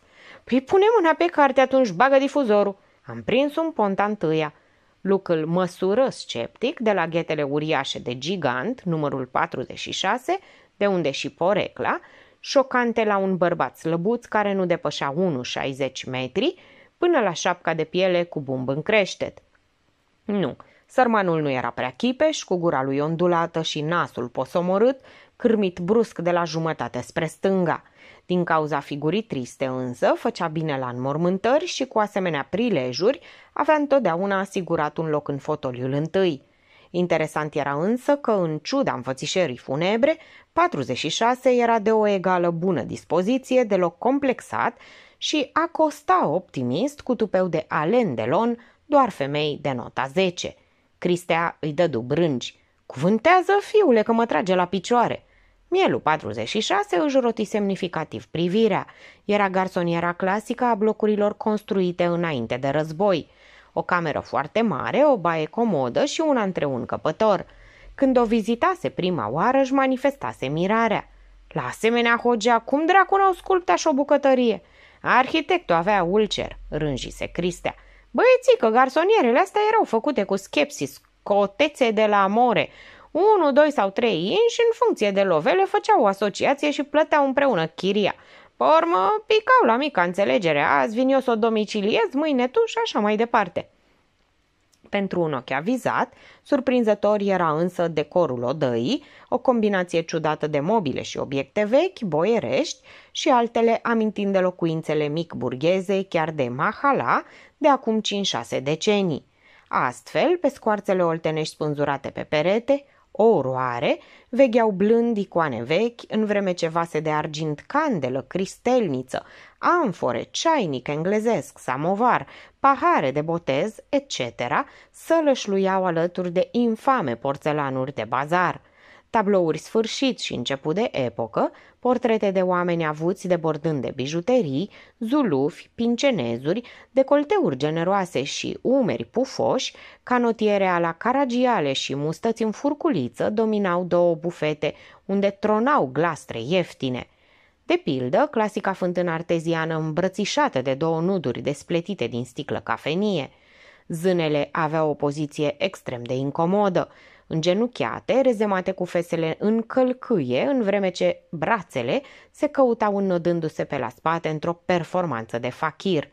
Păi pune mâna pe carte atunci, bagă difuzorul. Am prins un pont întâia. Luke îl măsură sceptic de la ghetele uriașe de gigant, numărul 46, de unde și porecla, șocante la un bărbat slăbuț care nu depășea 1,60 metri, până la șapca de piele cu bumb în creștet. Nu, Sărmanul nu era prea chipeș, cu gura lui ondulată și nasul posomorât, cârmit brusc de la jumătate spre stânga. Din cauza figurii triste însă, făcea bine la înmormântări și cu asemenea prilejuri avea întotdeauna asigurat un loc în fotoliul întâi. Interesant era însă că, în ciuda înfățișerii funebre, 46 era de o egală bună dispoziție, deloc complexat și acosta optimist cu tupeu de Alen Delon, doar femei de nota 10. Cristea îi dădu dubrângi. Cuvântează, fiule, că mă trage la picioare!" Mielul 46 își roti semnificativ privirea. Era garsoniera clasică a blocurilor construite înainte de război. O cameră foarte mare, o baie comodă și un antreun căpător. Când o vizitase prima oară, își manifestase mirarea. La asemenea hogea, cum dracu n-au sculptat și o bucătărie? Arhitectul avea ulcer, rânjise Cristea. Băieții că garsonierele astea erau făcute cu schepsis, cotețe de la more. unu, doi sau trei, inși în funcție de lovele făceau o asociație și plăteau împreună chiria. Pe urmă, picau la mica înțelegere, azi vin eu să o domiciliez, mâine tu și așa mai departe. Pentru un ochi avizat, surprinzător era însă decorul odăii, o combinație ciudată de mobile și obiecte vechi, boierești și altele amintind de locuințele mic burgheze, chiar de Mahala, de acum 5-6 decenii. Astfel, pe scoarțele oltenești spânzurate pe perete, o oroare, vegheau blând icoane vechi, în vreme ce vase de argint candelă, cristelniță, Amfore, ceainic englezesc, samovar, pahare de botez, etc., sălășluiau alături de infame porțelanuri de bazar. Tablouri sfârșit și început de epocă, portrete de oameni avuți de bordând de bijuterii, zulufi, pincenezuri, decolteuri generoase și umeri pufoși, canotiere la caragiale și mustăți în furculiță dominau două bufete unde tronau glastre ieftine – de pildă, clasica fântână arteziană îmbrățișată de două nuduri despletite din sticlă cafenie. Zânele aveau o poziție extrem de incomodă, îngenuchiate, rezemate cu fesele în călcâie, în vreme ce brațele se căutau înnodându-se pe la spate într-o performanță de fakir.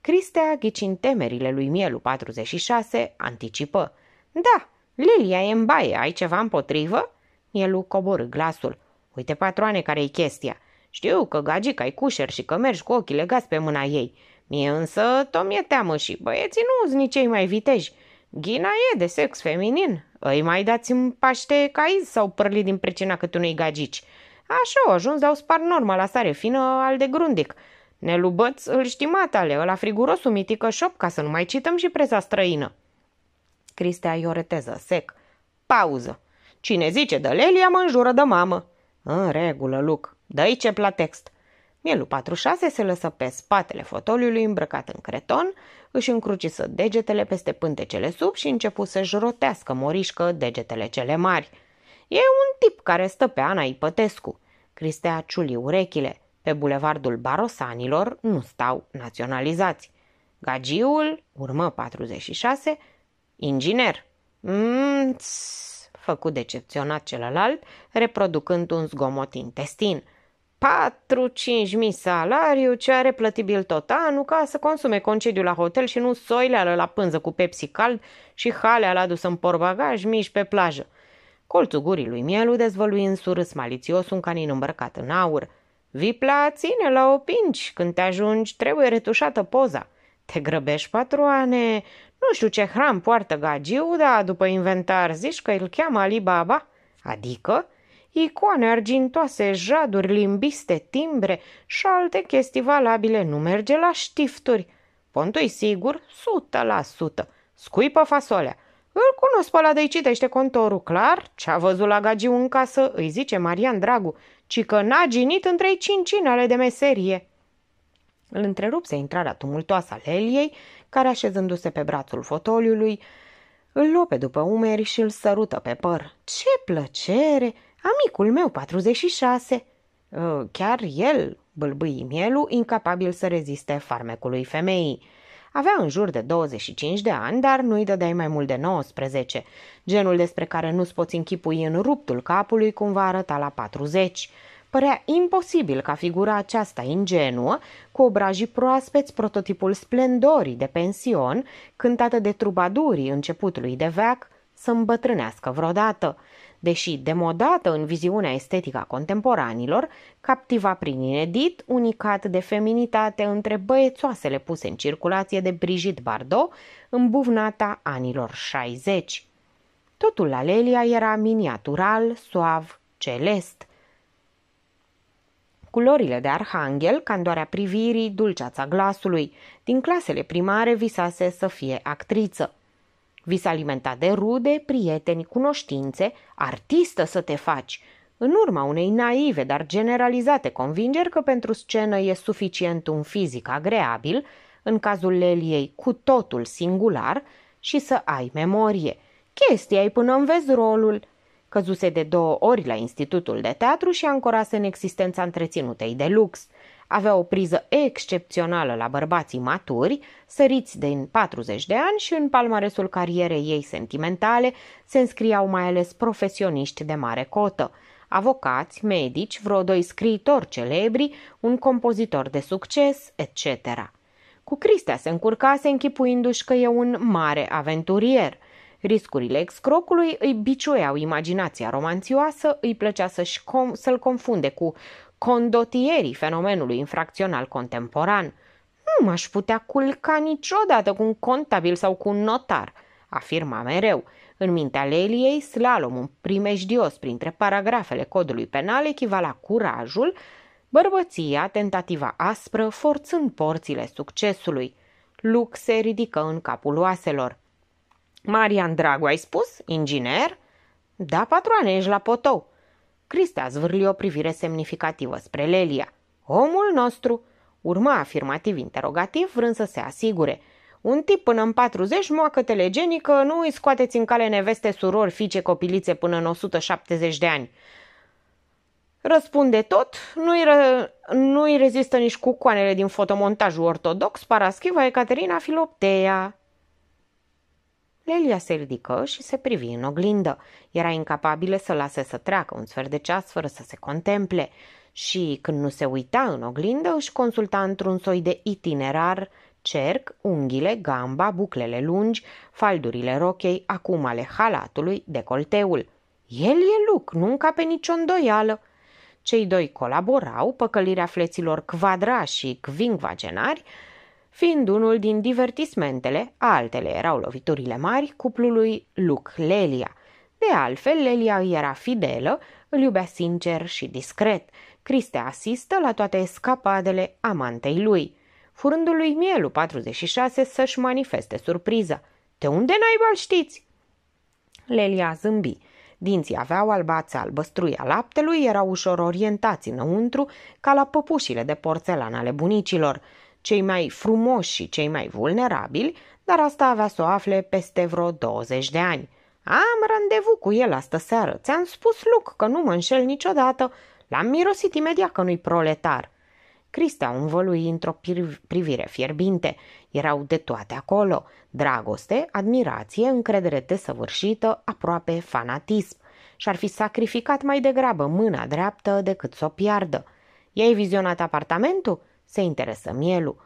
Cristea, ghicind temerile lui Mielu 46, anticipă. Da, Lilia e în baie, ai ceva împotrivă?" Mielu coborâ glasul. Uite, patroane, care i chestia. Știu că gagica ai cușer și că mergi cu ochii legați pe mâna ei. Mie însă tot mi-e teamă și băieții nu sunt nici cei mai viteji. Ghina e de sex feminin. Îi mai dați în paște caiz sau prăli din pricina cât unui gagici. Așa au ajuns, dau spar normal la sare fină al de grundic. Nelubăț îl știma tale, ăla frigurosul mitică șop ca să nu mai cităm și presa străină. Cristea ioreteză, sec. Pauză. Cine zice de Lelia mă înjură de mamă. În regulă, Luc. Dă-i ce platext! Mielu 46 se lăsă pe spatele fotoliului îmbrăcat în creton, își încrucisă degetele peste pântecele sub și începu să-și rotească morișcă degetele cele mari. E un tip care stă pe Ana Ipătescu. Cristea ciuli urechile. Pe bulevardul barosanilor nu stau naționalizați. Gagiul, urmă 46, inginer. Mmm, făcut decepționat celălalt, reproducând un zgomot intestin – 4 5000 mii salariu ce are plătibil tot anul ca să consume concediu la hotel și nu soileală la pânză cu Pepsi cald și la adusă în porbagaj mici pe plajă. Colțul gurii lui Mielu dezvălui în surâs malițios un canin îmbrăcat în aur. Vipla ține la opinci, când te ajungi trebuie retușată poza. Te grăbești, patroane, nu știu ce hram poartă gagiu, dar după inventar zici că îl cheamă Ali Baba. Adică? icoane argintoase, jaduri, limbiste, timbre și alte chestii valabile, nu merge la știfturi. Pontui sigur, sută la sută. Scuipă fasolea. Îl cunosc pe ăla de citește contorul clar, ce-a văzut la gagiu în casă, îi zice Marian Dragu, ci că n-a ginit între cincinele de meserie. Îl întrerupse intrarea tumultoasă a Leliei, care așezându-se pe brațul fotoliului, îl lope după umeri și îl sărută pe păr. Ce plăcere! Amicul meu, 46. Uh, chiar el, bâlbâi mielu, incapabil să reziste farmecului femeii. Avea în jur de 25 de ani, dar nu-i dădeai mai mult de 19, genul despre care nu-ți poți închipui în ruptul capului cum va arăta la 40. Părea imposibil ca figura aceasta ingenuă, cu obrajii proaspeți, prototipul splendorii de pension, cântată de trubadurii începutului de veac, să îmbătrânească vreodată deși demodată în viziunea estetică a contemporanilor, captiva prin inedit, unicat de feminitate între băiețoasele puse în circulație de Brigitte Bardot, buvnata anilor 60. Totul la Lelia era miniatural, suav, celest. Culorile de arhanghel, candoarea privirii, dulceața glasului, din clasele primare visase să fie actriță. Vis alimenta de rude, prieteni, cunoștințe, artistă să te faci, în urma unei naive, dar generalizate convingeri că pentru scenă e suficient un fizic agreabil, în cazul Leliei cu totul singular, și să ai memorie. Chestia ai până înveți rolul. Căzuse de două ori la Institutul de Teatru și ancorase în existența întreținutei de lux – avea o priză excepțională la bărbații maturi, săriți din 40 de ani și în palmaresul carierei ei sentimentale se înscriau mai ales profesioniști de mare cotă avocați, medici, vreo doi scriitori celebri, un compozitor de succes, etc. Cu Cristea se încurcase închipuindu-și că e un mare aventurier. Riscurile excrocului îi biciuiau imaginația romanțioasă, îi plăcea să-și com- să-l confunde cu condotierii fenomenului infracțional contemporan. Nu m-aș putea culca niciodată cu un contabil sau cu un notar, afirma mereu. În mintea Leliei, slalomul primejdios printre paragrafele codului penal echivala curajul, bărbăția, tentativa aspră, forțând porțile succesului. Luc se ridică în capul oaselor. Marian Dragu, ai spus? Inginer? Da, patroane, ești la potou. Cristea zvârli o privire semnificativă spre Lelia. Omul nostru! Urma afirmativ interogativ, vrând să se asigure. Un tip până în 40 moacă telegenică, nu îi scoateți în cale neveste, surori, fiice, copilițe până în 170 de ani. Răspunde tot, nu-i, ră, nu rezistă nici coanele din fotomontajul ortodox, Paraschiva Ecaterina Filopteia. Lelia se ridică și se privi în oglindă. Era incapabilă să lase să treacă un sfert de ceas fără să se contemple și, când nu se uita în oglindă, își consulta într-un soi de itinerar cerc, unghiile, gamba, buclele lungi, faldurile rochei, acum ale halatului, decolteul. El e Luc, nu pe nicio îndoială. Cei doi colaborau, păcălirea fleților quadra și quingvagenari, Fiind unul din divertismentele, altele erau loviturile mari cuplului Luc Lelia. De altfel, Lelia era fidelă, îl iubea sincer și discret. Criste asistă la toate escapadele amantei lui, furându lui Mielu 46 să-și manifeste surpriza. De unde naiba știți? Lelia zâmbi. Dinții aveau albăstrui a laptelui, erau ușor orientați înăuntru, ca la păpușile de porțelan ale bunicilor cei mai frumoși și cei mai vulnerabili, dar asta avea să o afle peste vreo 20 de ani. Am randevu cu el astă seară. Ți-am spus, Luc, că nu mă înșel niciodată. L-am mirosit imediat că nu-i proletar. Crista învălui într-o privire fierbinte. Erau de toate acolo. Dragoste, admirație, încredere desăvârșită, aproape fanatism. Și-ar fi sacrificat mai degrabă mâna dreaptă decât să o piardă. I-ai vizionat apartamentul?" Se interesă Mielu.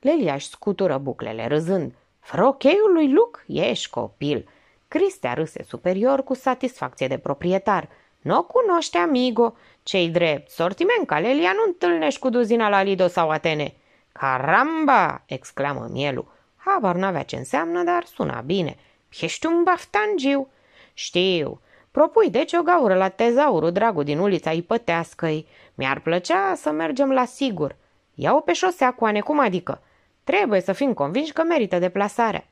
Lelia își scutură buclele râzând. Frocheiul lui Luc? Ești copil! Cristea râse superior cu satisfacție de proprietar. Nu o cunoște, amigo. Cei drept, sortiment ca Lelia nu întâlnești cu duzina la Lido sau Atene. Caramba! exclamă Mielu. Habar n-avea ce înseamnă, dar suna bine. Ești un baftangiu. Știu. Propui deci o gaură la tezaurul dragul din ulița ipătească -i. Mi-ar plăcea să mergem la sigur. Iau pe șosea, coane, cum adică? Trebuie să fim convinși că merită deplasarea.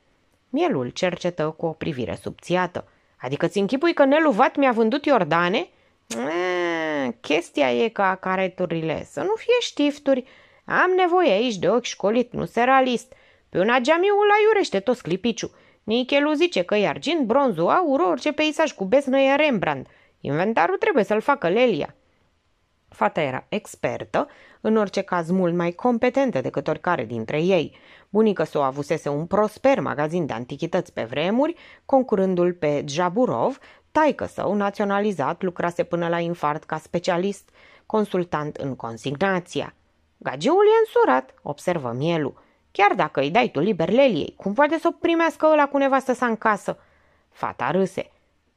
Mielul cercetă cu o privire subțiată. Adică ți închipui că neluvat mi-a vândut Iordane? E, chestia e ca careturile, să nu fie știfturi. Am nevoie aici de ochi școlit, nu seralist. Pe un ageamiu îl aiurește tot sclipiciu. Nichelu zice că e argint, bronzul, aur, orice peisaj cu besnă e Rembrandt. Inventarul trebuie să-l facă Lelia. Fata era expertă, în orice caz mult mai competentă decât oricare dintre ei. Bunica s-o avusese un prosper magazin de antichități pe vremuri, concurându-l pe Jaburov, taică său, naționalizat, lucrase până la infart ca specialist, consultant în consignația. Gagiul e însurat, observă Mielu. Chiar dacă îi dai tu liber leliei, cum poate să o primească ăla cu nevastă sa în casă? Fata râse.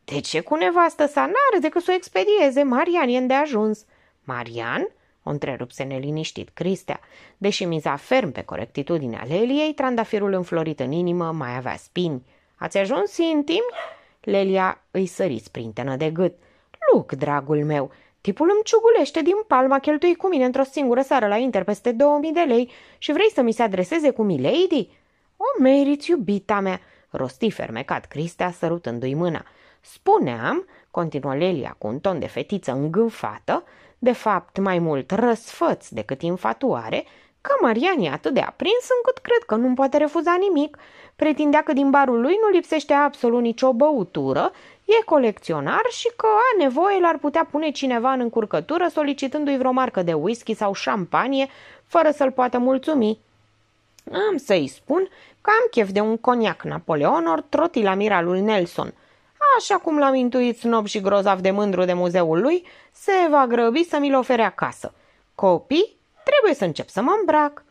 De ce cu nevastă sa? N-are decât să o expedieze, Marian e de ajuns. Marian?" o întrerupse neliniștit Cristea. Deși miza ferm pe corectitudinea Leliei, trandafirul înflorit în inimă mai avea spini. Ați ajuns intim?" Lelia îi sări sprintenă de gât. Luc, dragul meu, tipul îmi ciugulește din palma cheltui cu mine într-o singură seară la Inter peste 2000 de lei și vrei să mi se adreseze cu milady? O meriți, iubita mea!" rosti fermecat Cristea sărutându-i mâna. Spuneam, continuă Lelia cu un ton de fetiță îngânfată, de fapt mai mult răsfăț decât infatuare, Marian e atât de aprins încât cred că nu-mi poate refuza nimic. Pretindea că din barul lui nu lipsește absolut nicio băutură, e colecționar și că a nevoie l-ar putea pune cineva în încurcătură solicitându-i vreo marcă de whisky sau șampanie fără să-l poată mulțumi. Am să-i spun că am chef de un coniac Napoleon ori trotila miralul Nelson – așa cum l-am intuit snob și grozav de mândru de muzeul lui, se va grăbi să mi-l ofere acasă. Copii, trebuie să încep să mă îmbrac.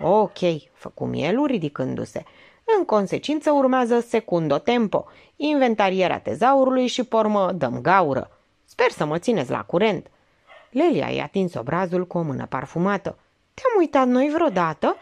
Ok, făcu mielul ridicându-se. În consecință urmează secundo tempo, inventarierea tezaurului și pormă dăm gaură. Sper să mă țineți la curent. Lelia i-a atins obrazul cu o mână parfumată. Te-am uitat noi vreodată?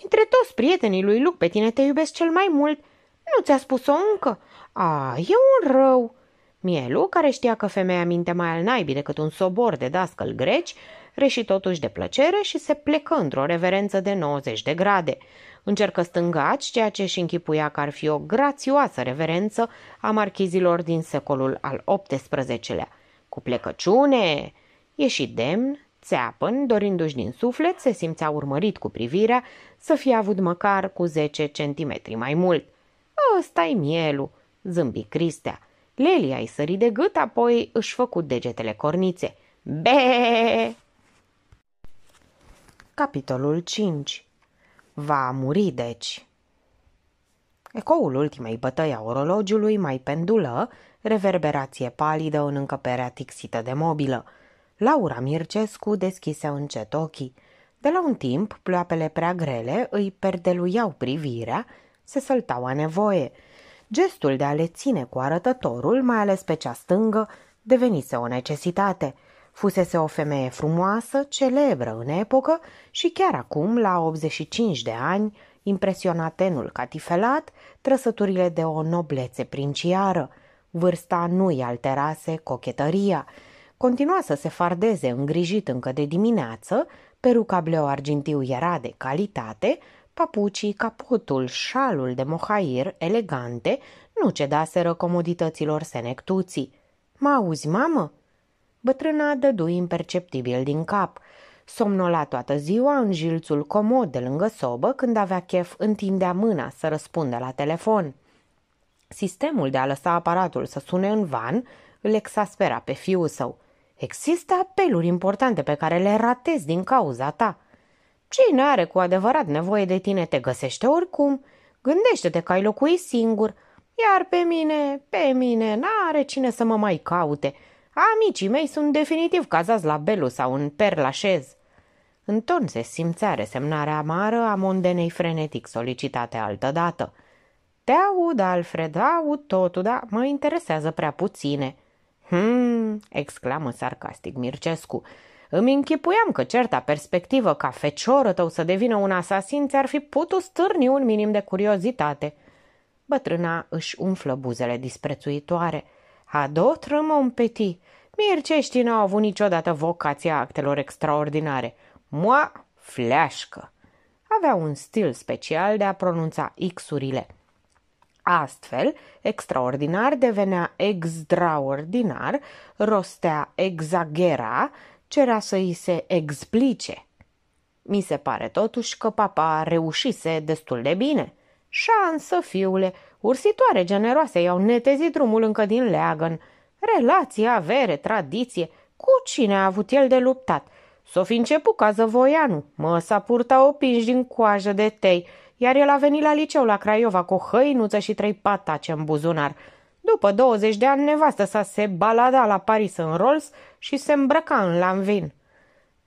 Dintre toți prietenii lui Luc, pe tine te iubesc cel mai mult – nu ți-a spus-o încă? A, e un rău. Mielu, care știa că femeia minte mai al naibii decât un sobor de dascăl greci, reși totuși de plăcere și se plecă într-o reverență de 90 de grade. Încercă stângaci, ceea ce și închipuia că ar fi o grațioasă reverență a marchizilor din secolul al XVIII-lea. Cu plecăciune, ieși demn, țeapăn, dorindu-și din suflet, se simțea urmărit cu privirea să fie avut măcar cu 10 centimetri mai mult. Ăsta-i mielul, zâmbi Cristea. Lelia îi sări de gât, apoi își făcu degetele cornițe. Be! Capitolul 5 Va muri, deci. Ecoul ultimei bătăi a orologiului mai pendulă, reverberație palidă în încăperea tixită de mobilă. Laura Mircescu deschise încet ochii. De la un timp, ploapele prea grele îi perdeluiau privirea, se săltau a nevoie. Gestul de a le ține cu arătătorul, mai ales pe cea stângă, devenise o necesitate. Fusese o femeie frumoasă, celebră în epocă și chiar acum, la 85 de ani, impresiona tenul catifelat, trăsăturile de o noblețe princiară. Vârsta nu-i alterase cochetăria. Continua să se fardeze îngrijit încă de dimineață, peruca bleu argintiu era de calitate, Papucii, capotul, șalul de mohair, elegante, nu cedaseră comodităților senectuții. Mă auzi, mamă?" Bătrâna dădu imperceptibil din cap. Somnola toată ziua în jilțul comod de lângă sobă când avea chef întindea mâna să răspundă la telefon. Sistemul de a lăsa aparatul să sune în van îl exaspera pe fiul său. Există apeluri importante pe care le ratezi din cauza ta. Cine are cu adevărat nevoie de tine te găsește oricum. Gândește-te că ai locuit singur, iar pe mine, pe mine, n-are cine să mă mai caute. Amicii mei sunt definitiv cazați la Belu sau în Perlașez. În ton se simțea resemnarea amară a mondenei frenetic solicitate altădată. Te aud, Alfred, aud totul, dar mă interesează prea puține. Hmm, exclamă sarcastic Mircescu. Îmi închipuiam că certa perspectivă ca feciorul tău să devină un asasin ți-ar fi putut stârni un minim de curiozitate. Bătrâna își umflă buzele disprețuitoare. Adot un peti. Mirceștii n-au avut niciodată vocația actelor extraordinare. Moa, fleașcă! Avea un stil special de a pronunța X-urile. Astfel, extraordinar devenea extraordinar, rostea exagera, cerea să îi se explice. Mi se pare totuși că papa reușise destul de bine. Șansă, fiule, ursitoare generoase i-au netezit drumul încă din leagăn. Relație, avere, tradiție, cu cine a avut el de luptat? S-o fi început ca zăvoianu, s-a purta o pinși din coajă de tei, iar el a venit la liceu la Craiova cu o hăinuță și trei patace în buzunar – după 20 de ani, nevastă sa se balada la Paris în Rolls și se îmbrăca în lanvin.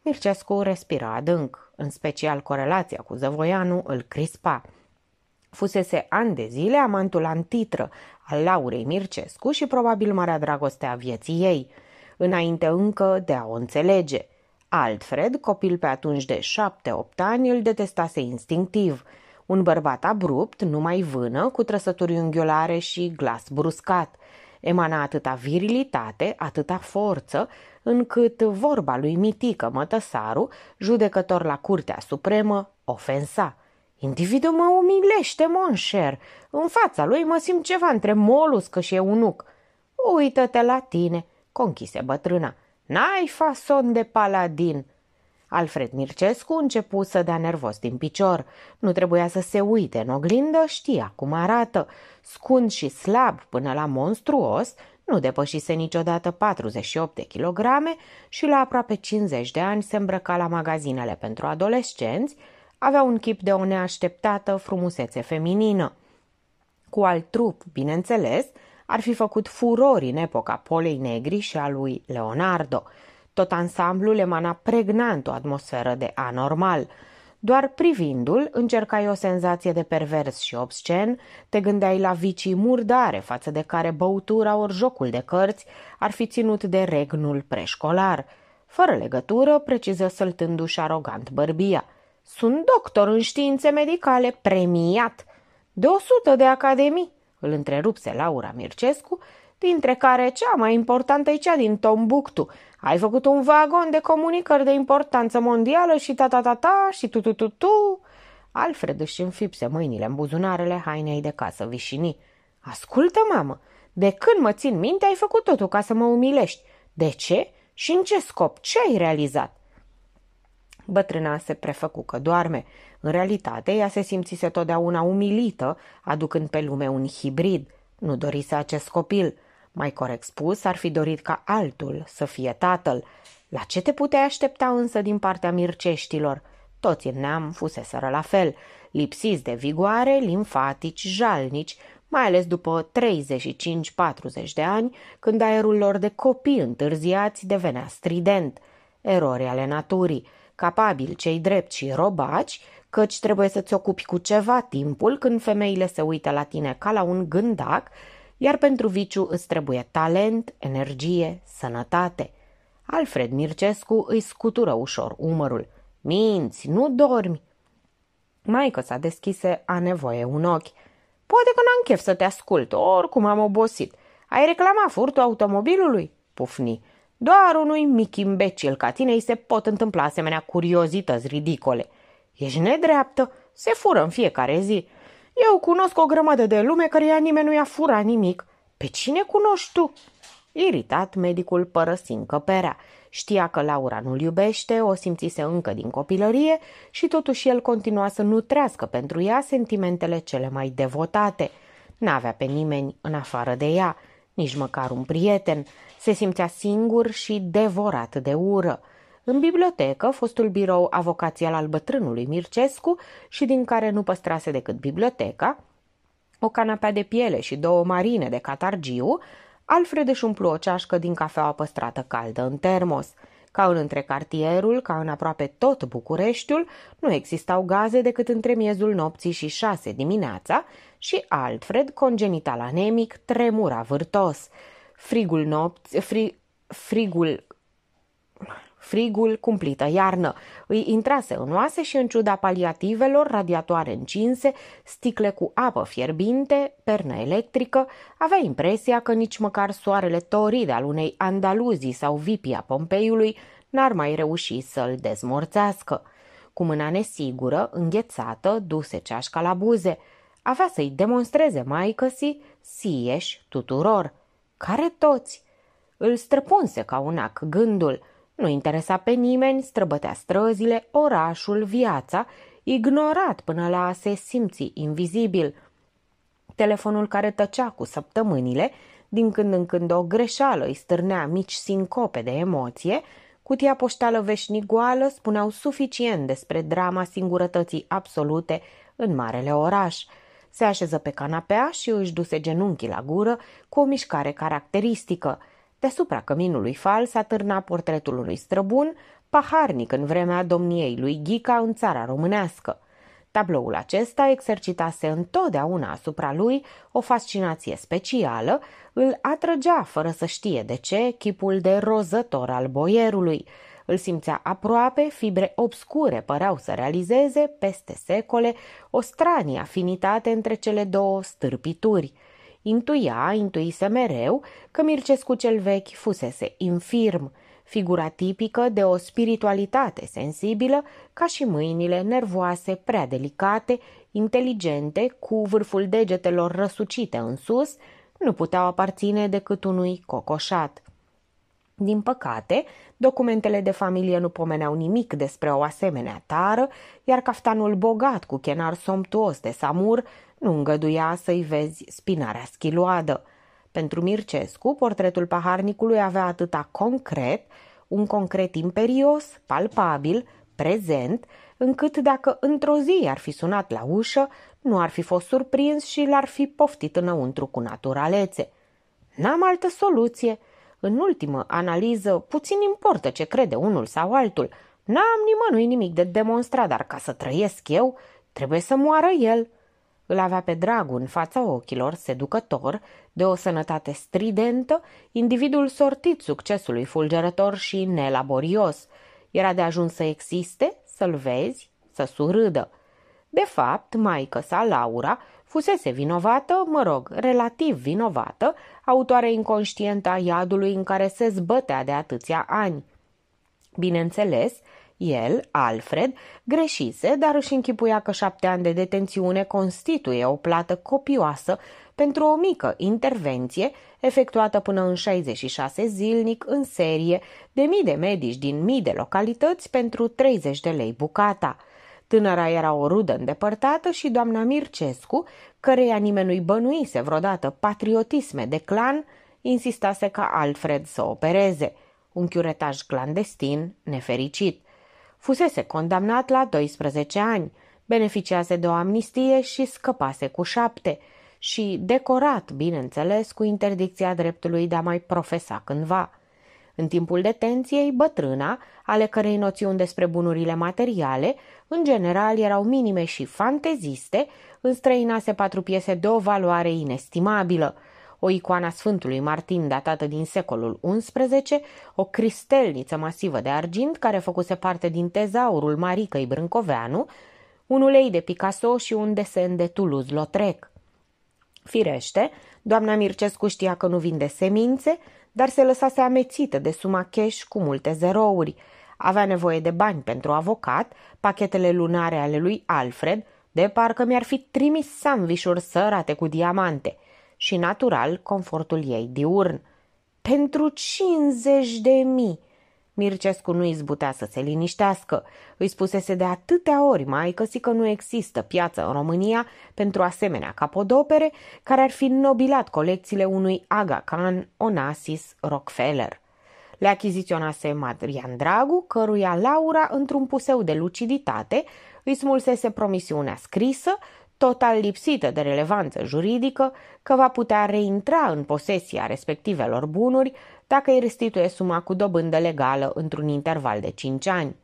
Mircescu respira adânc, în special corelația cu Zăvoianu îl crispa. Fusese ani de zile amantul antitră al Laurei Mircescu și probabil marea dragoste a vieții ei, înainte încă de a o înțelege. Altfred, copil pe atunci de șapte-opt ani, îl detestase instinctiv – un bărbat abrupt, numai vână, cu trăsături unghiolare și glas bruscat. Emana atâta virilitate, atâta forță, încât vorba lui Mitică Mătăsaru, judecător la Curtea Supremă, ofensa. Individul mă umilește, monșer. În fața lui mă simt ceva între moluscă și eunuc. Uită-te la tine, conchise bătrâna. N-ai fason de paladin. Alfred Mircescu începu să dea nervos din picior. Nu trebuia să se uite în oglindă, știa cum arată. Scund și slab până la monstruos, nu depășise niciodată 48 de kilograme și la aproape 50 de ani se îmbrăca la magazinele pentru adolescenți, avea un chip de o neașteptată frumusețe feminină. Cu alt trup, bineînțeles, ar fi făcut furori în epoca Polei Negri și a lui Leonardo – tot ansamblul emana pregnant o atmosferă de anormal. Doar privindu-l, încercai o senzație de pervers și obscen, te gândeai la vicii murdare față de care băutura ori jocul de cărți ar fi ținut de regnul preșcolar. Fără legătură, preciză săltându-și arogant bărbia. Sunt doctor în științe medicale, premiat. De o sută de academii, îl întrerupse Laura Mircescu, dintre care cea mai importantă e cea din Tombuctu, ai făcut un vagon de comunicări de importanță mondială și ta-ta-ta-ta și tu-tu-tu-tu. Alfred își înfipse mâinile în buzunarele hainei de casă vișini. Ascultă, mamă, de când mă țin minte ai făcut totul ca să mă umilești. De ce? Și în ce scop? Ce ai realizat? Bătrâna se prefăcu că doarme. În realitate, ea se simțise totdeauna umilită, aducând pe lume un hibrid. Nu dorise acest copil – mai corect spus, ar fi dorit ca altul să fie tatăl. La ce te puteai aștepta însă din partea mirceștilor? Toți în neam fuseseră la fel, lipsiți de vigoare, limfatici, jalnici, mai ales după 35-40 de ani, când aerul lor de copii întârziați devenea strident. Erori ale naturii, capabil cei drept și robaci, căci trebuie să-ți ocupi cu ceva timpul când femeile se uită la tine ca la un gândac iar pentru viciu îți trebuie talent, energie, sănătate. Alfred Mircescu îi scutură ușor umărul. Minți, nu dormi! Maică s-a deschise, a nevoie un ochi. Poate că n-am chef să te ascult, oricum am obosit. Ai reclamat furtul automobilului? Pufni. Doar unui mic imbecil ca tine îi se pot întâmpla asemenea curiozități ridicole. Ești nedreaptă, se fură în fiecare zi. Eu cunosc o grămadă de lume ea nimeni nu i-a furat nimic. Pe cine cunoști tu? Iritat, medicul părăsi încăperea. Știa că Laura nu-l iubește, o simțise încă din copilărie și totuși el continua să nutrească pentru ea sentimentele cele mai devotate. N-avea pe nimeni în afară de ea, nici măcar un prieten. Se simțea singur și devorat de ură. În bibliotecă, fostul birou avocațial al bătrânului Mircescu și din care nu păstrase decât biblioteca, o canapea de piele și două marine de catargiu, Alfred își umplu o ceașcă din cafeaua păstrată caldă în termos. Ca în întrecartierul, ca în aproape tot Bucureștiul, nu existau gaze decât între miezul nopții și șase dimineața și Alfred, congenital anemic, tremura vârtos. Frigul, nopți, fri, frigul frigul, cumplită iarnă. Îi intrase în oase și în ciuda paliativelor, radiatoare încinse, sticle cu apă fierbinte, pernă electrică, avea impresia că nici măcar soarele torid al unei andaluzii sau vipia Pompeiului n-ar mai reuși să-l dezmorțească. Cu mâna nesigură, înghețată, duse ceașca la buze. Avea să-i demonstreze maicăsii sieși tuturor. Care toți? Îl străpunse ca un ac gândul – nu interesa pe nimeni, străbătea străzile, orașul, viața, ignorat până la a se simți invizibil. Telefonul care tăcea cu săptămânile, din când în când o greșeală îi stârnea mici sincope de emoție, cutia poștală veșnic goală spuneau suficient despre drama singurătății absolute în marele oraș. Se așeză pe canapea și își duse genunchii la gură cu o mișcare caracteristică – Deasupra căminului fals s-a târna portretul unui străbun, paharnic în vremea domniei lui Ghica în țara românească. Tabloul acesta exercitase întotdeauna asupra lui o fascinație specială, îl atrăgea fără să știe de ce chipul de rozător al boierului. Îl simțea aproape, fibre obscure păreau să realizeze, peste secole, o stranie afinitate între cele două stârpituri – Intuia, intuise mereu, că Mircescu cel vechi fusese infirm, figura tipică de o spiritualitate sensibilă, ca și mâinile nervoase, prea delicate, inteligente, cu vârful degetelor răsucite în sus, nu puteau aparține decât unui cocoșat. Din păcate, documentele de familie nu pomeneau nimic despre o asemenea tară, iar caftanul bogat cu chenar somptuos de samur nu îngăduia să-i vezi spinarea schiloadă. Pentru Mircescu, portretul paharnicului avea atâta concret, un concret imperios, palpabil, prezent, încât dacă într-o zi ar fi sunat la ușă, nu ar fi fost surprins și l-ar fi poftit înăuntru cu naturalețe. N-am altă soluție. În ultimă analiză, puțin importă ce crede unul sau altul. N-am nimănui nimic de demonstrat, dar ca să trăiesc eu, trebuie să moară el. Îl avea pe dragul în fața ochilor, seducător, de o sănătate stridentă, individul sortit succesului fulgerător și nelaborios. Era de ajuns să existe, să-l vezi, să surâdă. De fapt, maică sa, Laura, fusese vinovată, mă rog, relativ vinovată, autoare inconștientă a iadului în care se zbătea de atâția ani. Bineînțeles, el, Alfred, greșise, dar își închipuia că șapte ani de detențiune constituie o plată copioasă pentru o mică intervenție efectuată până în 66 zilnic în serie de mii de medici din mii de localități pentru 30 de lei bucata. Tânăra era o rudă îndepărtată și doamna Mircescu, căreia nimeni nu-i bănuise vreodată patriotisme de clan, insistase ca Alfred să opereze, un chiuretaj clandestin nefericit. Fusese condamnat la 12 ani, beneficiase de o amnistie și scăpase cu șapte și decorat, bineînțeles, cu interdicția dreptului de a mai profesa cândva. În timpul detenției, bătrâna, ale cărei noțiuni despre bunurile materiale, în general erau minime și fanteziste, înstrăinase patru piese de o valoare inestimabilă – o icoană a Sfântului Martin datată din secolul XI, o cristelniță masivă de argint care făcuse parte din tezaurul Maricăi Brâncoveanu, un ulei de Picasso și un desen de Toulouse-Lautrec. Firește, doamna Mircescu știa că nu vinde semințe, dar se lăsase amețită de suma cash cu multe zerouri. Avea nevoie de bani pentru avocat, pachetele lunare ale lui Alfred, de parcă mi-ar fi trimis sandvișuri sărate cu diamante – și natural confortul ei diurn. Pentru 50 de mii! Mircescu nu izbutea să se liniștească. Îi spusese de atâtea ori mai că că nu există piață în România pentru asemenea capodopere care ar fi nobilat colecțiile unui Aga Khan, Onassis, Rockefeller. Le achiziționase Madrian Dragu, căruia Laura, într-un puseu de luciditate, îi smulsese promisiunea scrisă total lipsită de relevanță juridică, că va putea reintra în posesia respectivelor bunuri dacă îi restituie suma cu dobândă legală într-un interval de 5 ani.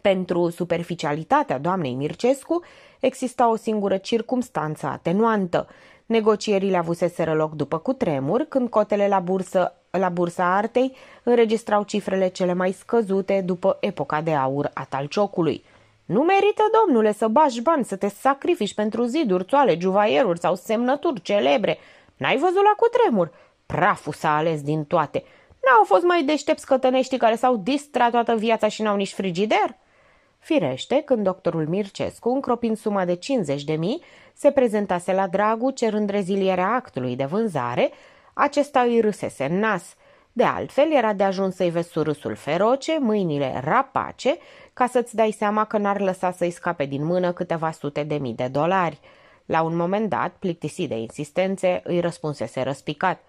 Pentru superficialitatea doamnei Mircescu exista o singură circumstanță atenuantă. Negocierile avuseseră loc după cutremur, când cotele la, bursă, la bursa artei înregistrau cifrele cele mai scăzute după epoca de aur a talciocului – nu merită, domnule, să bași bani, să te sacrifici pentru ziduri, țoale, juvaieruri sau semnături celebre. N-ai văzut la cutremur? Praful s-a ales din toate. N-au fost mai deștepți cătăneștii care s-au distrat toată viața și n-au nici frigider? Firește, când doctorul Mircescu, încropind suma de 50 de mii, se prezentase la Dragu cerând rezilierea actului de vânzare, acesta îi râsese în nas – de altfel, era de ajuns să-i vezi surâsul feroce, mâinile rapace, ca să-ți dai seama că n-ar lăsa să-i scape din mână câteva sute de mii de dolari. La un moment dat, plictisit de insistențe, îi răspunsese răspicat.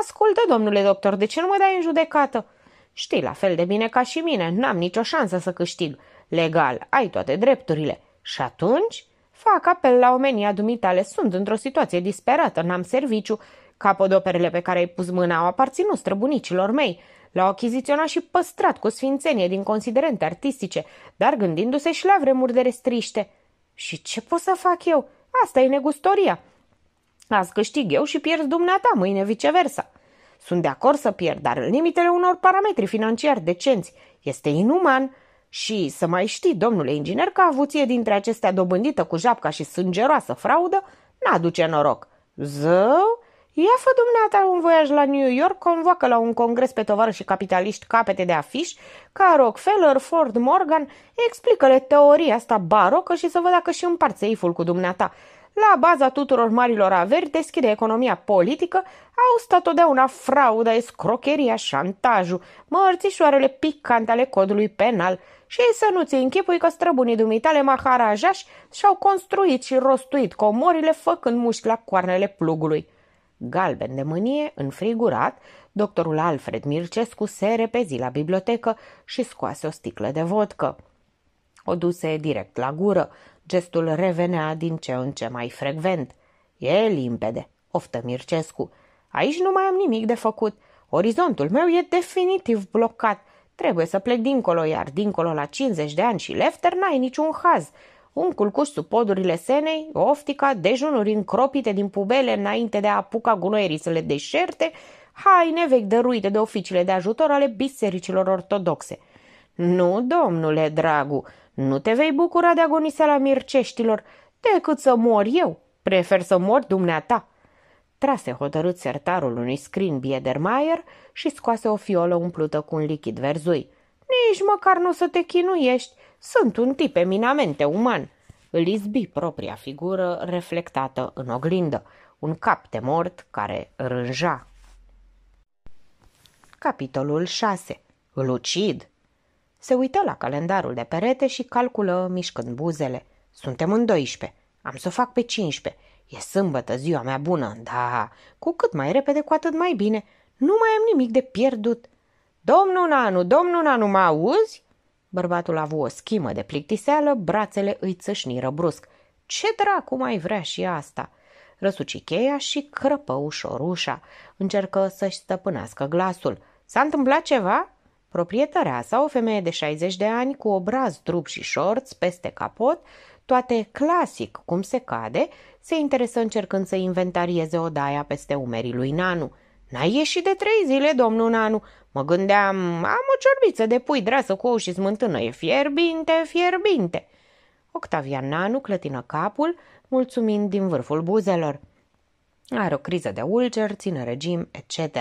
Ascultă, domnule doctor, de ce nu mă dai în judecată?" Știi la fel de bine ca și mine, n-am nicio șansă să câștig. Legal, ai toate drepturile. Și atunci? Fac apel la omenia dumitale, sunt într-o situație disperată, n-am serviciu Capodoperele pe care ai pus mâna au aparținut străbunicilor mei. L-au achiziționat și păstrat cu sfințenie din considerente artistice, dar gândindu-se și la vremuri de restriște. Și ce pot să fac eu? Asta e negustoria. Azi câștig eu și pierzi dumneata, mâine viceversa. Sunt de acord să pierd, dar în limitele unor parametri financiari decenți. Este inuman. Și să mai știi, domnule inginer, că avuție dintre acestea dobândită cu japca și sângeroasă fraudă n-aduce noroc. Zău? Ia fă dumneata un voiaj la New York, convoacă la un congres pe și capitaliști capete de afiș, ca Rockefeller, Ford, Morgan, explică-le teoria asta barocă și să văd dacă și împart seiful cu dumneata. La baza tuturor marilor averi deschide economia politică, au stat totdeauna frauda, escrocheria, șantajul, mărțișoarele picante ale codului penal și să nu-ți închipui că străbunii dumitale maharajași și-au construit și rostuit comorile făcând mușchi la coarnele plugului. Galben de mânie, înfrigurat, doctorul Alfred Mircescu se repezi la bibliotecă și scoase o sticlă de vodcă. O duse direct la gură, gestul revenea din ce în ce mai frecvent. E limpede, oftă Mircescu. Aici nu mai am nimic de făcut. Orizontul meu e definitiv blocat. Trebuie să plec dincolo, iar dincolo la 50 de ani și lefter n-ai niciun haz un culcuș sub podurile senei, oftica, dejunuri încropite din pubele înainte de a apuca gunoierii să le deșerte, haine vechi dăruite de oficiile de ajutor ale bisericilor ortodoxe. Nu, domnule dragu, nu te vei bucura de agoniseala mirceștilor, decât să mor eu. Prefer să mor dumneata. Trase hotărât sertarul unui scrin Biedermeier și scoase o fiolă umplută cu un lichid verzui. Nici măcar nu să te chinuiești, sunt un tip eminamente uman. Îl izbi propria figură reflectată în oglindă, un cap de mort care rânja. Capitolul 6. Îl ucid. Se uită la calendarul de perete și calculă mișcând buzele. Suntem în 12. Am să o fac pe 15. E sâmbătă, ziua mea bună. Da, cu cât mai repede, cu atât mai bine. Nu mai am nimic de pierdut. Domnul Nanu, domnul Nanu, mă auzi? Bărbatul a avut o schimă de plictiseală, brațele îi țâșniră brusc. Ce dracu mai vrea și asta?" Răsuci cheia și crăpă ușor ușa. Încercă să-și stăpânească glasul. S-a întâmplat ceva?" Proprietăreasa, o femeie de 60 de ani, cu obraz, drup și șorți peste capot, toate clasic, cum se cade, se interesă încercând să inventarieze odaia peste umerii lui Nanu. N-ai ieșit de trei zile, domnul Nanu. Mă gândeam, am o ciorbiță de pui drasă cu ou și smântână, e fierbinte, fierbinte. Octavian Nanu clătină capul, mulțumind din vârful buzelor. Are o criză de ulcer, ține regim, etc.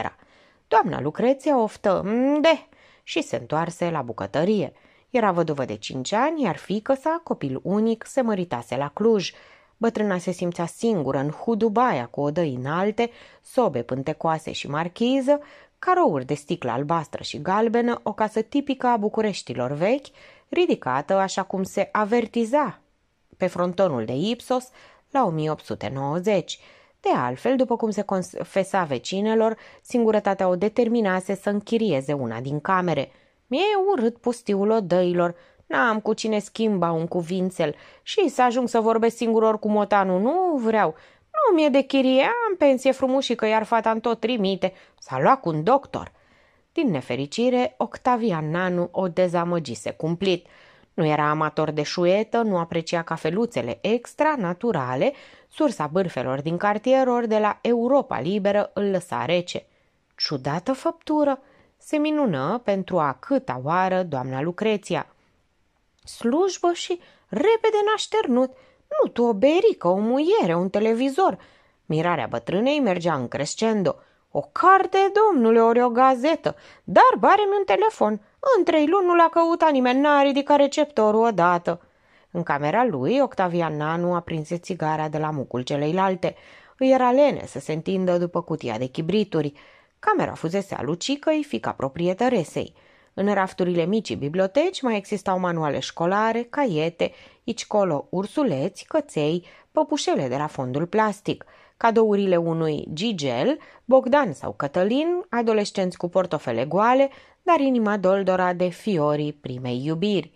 Doamna Lucreția oftă, mm, de, și se întoarse la bucătărie. Era văduvă de cinci ani, iar fică sa, copil unic, se măritase la Cluj. Bătrâna se simțea singură în hudubaia cu odăi înalte, sobe pântecoase și marchiză carouri de sticlă albastră și galbenă, o casă tipică a Bucureștilor vechi, ridicată așa cum se avertiza pe frontonul de Ipsos la 1890. De altfel, după cum se confesa vecinelor, singurătatea o determinase să închirieze una din camere. Mie e urât pustiul odăilor, n-am cu cine schimba un cuvințel și să ajung să vorbesc singur cu motanul, nu vreau, nu mi-e de chirie, am pensie că iar fata în tot trimite. S-a luat cu un doctor. Din nefericire, Octavian Nanu o dezamăgise cumplit. Nu era amator de șuietă, nu aprecia cafeluțele extra naturale, sursa bârfelor din cartieror de la Europa Liberă îl lăsa rece. Ciudată făptură! Se minună pentru a câta oară doamna Lucreția. Slujbă și repede nașternut. Nu, tu o berică, o muiere, un televizor. Mirarea bătrânei mergea în crescendo. O carte, domnule, ori o gazetă. Dar barem un telefon. În trei luni nu l-a căutat nimeni, n-a ridicat receptorul odată. În camera lui, Octavian Nanu aprinse țigara de la mucul celeilalte. Îi era lene să se întindă după cutia de chibrituri. Camera fusese a Lucicăi, fica proprietăresei. În rafturile micii biblioteci mai existau manuale școlare, caiete, Ici colo ursuleți, căței, păpușele de la fondul plastic, cadourile unui Gigel, Bogdan sau Cătălin, adolescenți cu portofele goale, dar inima doldora de fiorii primei iubiri.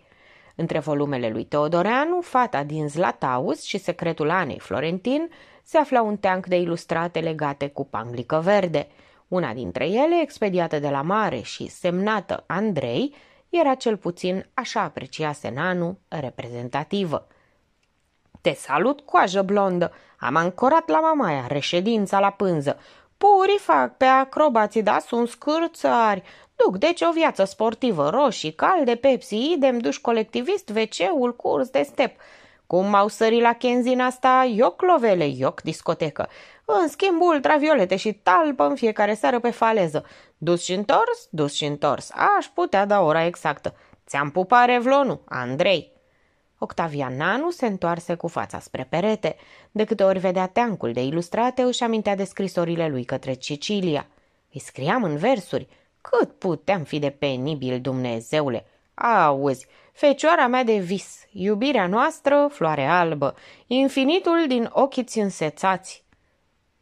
Între volumele lui Teodoreanu, Fata din Zlataus și Secretul Anei Florentin se afla un teanc de ilustrate legate cu panglică verde. Una dintre ele, expediată de la mare și semnată Andrei, era cel puțin, așa aprecia Senanu, reprezentativă. Te salut, coajă blondă! Am ancorat la mamaia, reședința la pânză. Puri fac pe acrobații, da, sunt scârțari. Duc deci o viață sportivă, roșii, calde, Pepsi, idem, duș colectivist, veceul, curs de step. Cum m-au sărit la Kenzin asta, ioc lovele, ioc discotecă. În schimb, ultraviolete și talpă în fiecare seară pe faleză. Dus și întors, dus și întors. Aș putea da ora exactă. Ți-am pupat revlonul, Andrei. Octavian Nanu se întoarse cu fața spre perete. De câte ori vedea teancul de ilustrate, își amintea de scrisorile lui către Cecilia. Îi scriam în versuri. Cât puteam fi de penibil, Dumnezeule! Auzi, fecioara mea de vis, iubirea noastră, floare albă, infinitul din ochii însețați.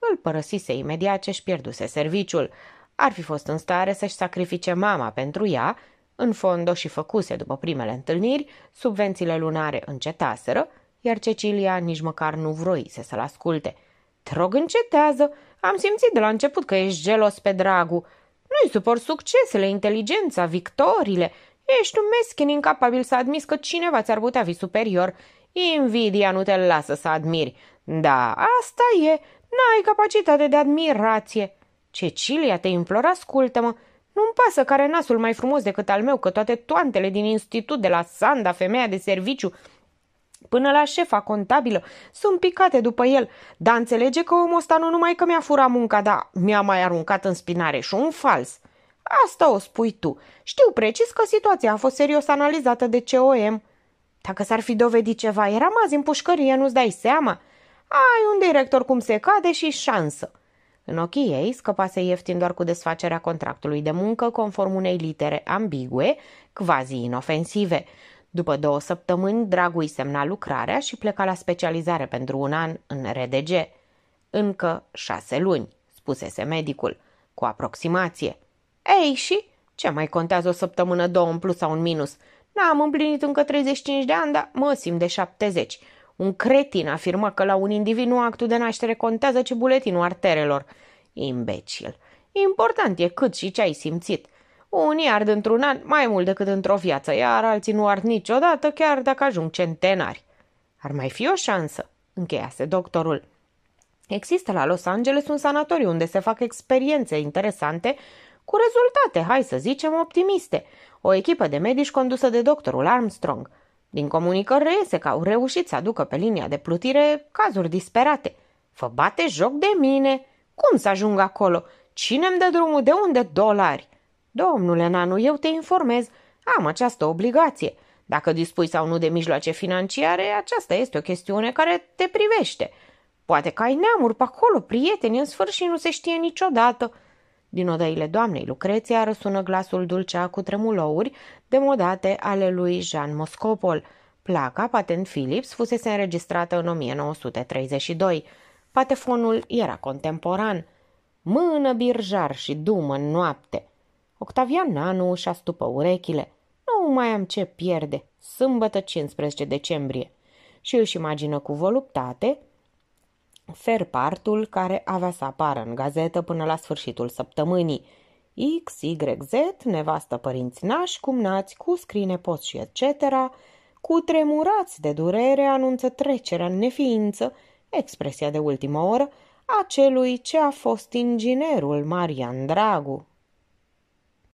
Îl părăsise imediat ce-și pierduse serviciul. Ar fi fost în stare să-și sacrifice mama pentru ea, în fond o și făcuse după primele întâlniri, subvențiile lunare încetaseră, iar Cecilia nici măcar nu vroise să-l asculte. Te rog, încetează! Am simțit de la început că ești gelos pe dragu. Nu-i supor succesele, inteligența, victorile. Ești un meschin incapabil să admiți că cineva ți-ar putea fi superior. Invidia nu te lasă să admiri. Da, asta e. N-ai capacitate de admirație. Cecilia, te implor, ascultă-mă. Nu-mi pasă care nasul mai frumos decât al meu, că toate toantele din institut, de la Sanda, femeia de serviciu, până la șefa contabilă, sunt picate după el, dar înțelege că omul ăsta nu numai că mi-a furat munca, dar mi-a mai aruncat în spinare și un fals. Asta o spui tu. Știu precis că situația a fost serios analizată de COM. Dacă s-ar fi dovedit ceva, eram azi în pușcărie, nu-ți dai seama? Ai un director cum se cade și șansă. În ochii ei scăpase ieftin doar cu desfacerea contractului de muncă conform unei litere ambigue, quasi inofensive. După două săptămâni, Dragui semna lucrarea și pleca la specializare pentru un an în RDG. Încă șase luni, spusese medicul, cu aproximație. Ei și? Ce mai contează o săptămână, două în plus sau în minus? N-am împlinit încă 35 de ani, dar mă simt de 70. Un cretin afirmă că la un individ nu actul de naștere contează, ci buletinul arterelor. Imbecil. Important e cât și ce ai simțit. Unii ard într-un an mai mult decât într-o viață, iar alții nu ard niciodată, chiar dacă ajung centenari. Ar mai fi o șansă, încheiase doctorul. Există la Los Angeles un sanatoriu unde se fac experiențe interesante cu rezultate, hai să zicem, optimiste. O echipă de medici condusă de doctorul Armstrong – din comunicări reiese că au reușit să aducă pe linia de plutire cazuri disperate. Vă bate joc de mine! Cum să ajung acolo? Cine mi dă drumul? De unde dolari? Domnule Nanu, eu te informez. Am această obligație. Dacă dispui sau nu de mijloace financiare, aceasta este o chestiune care te privește. Poate că ai neamuri pe acolo, prieteni, în sfârșit nu se știe niciodată. Din odăile doamnei Lucreția răsună glasul dulcea cu tremulouri demodate ale lui Jean Moscopol. Placa Patent Philips fusese înregistrată în 1932. Patefonul era contemporan. Mână birjar și dumă în noapte. Octavian Nanu își astupă urechile. Nu mai am ce pierde. Sâmbătă 15 decembrie. Și își imagină cu voluptate ferpartul care avea să apară în gazetă până la sfârșitul săptămânii. X, Y, Z, nevastă părinți nași, cumnați, cu scrine post și etc., cu tremurați de durere anunță trecerea în neființă, expresia de ultimă oră, a celui ce a fost inginerul Marian Dragu.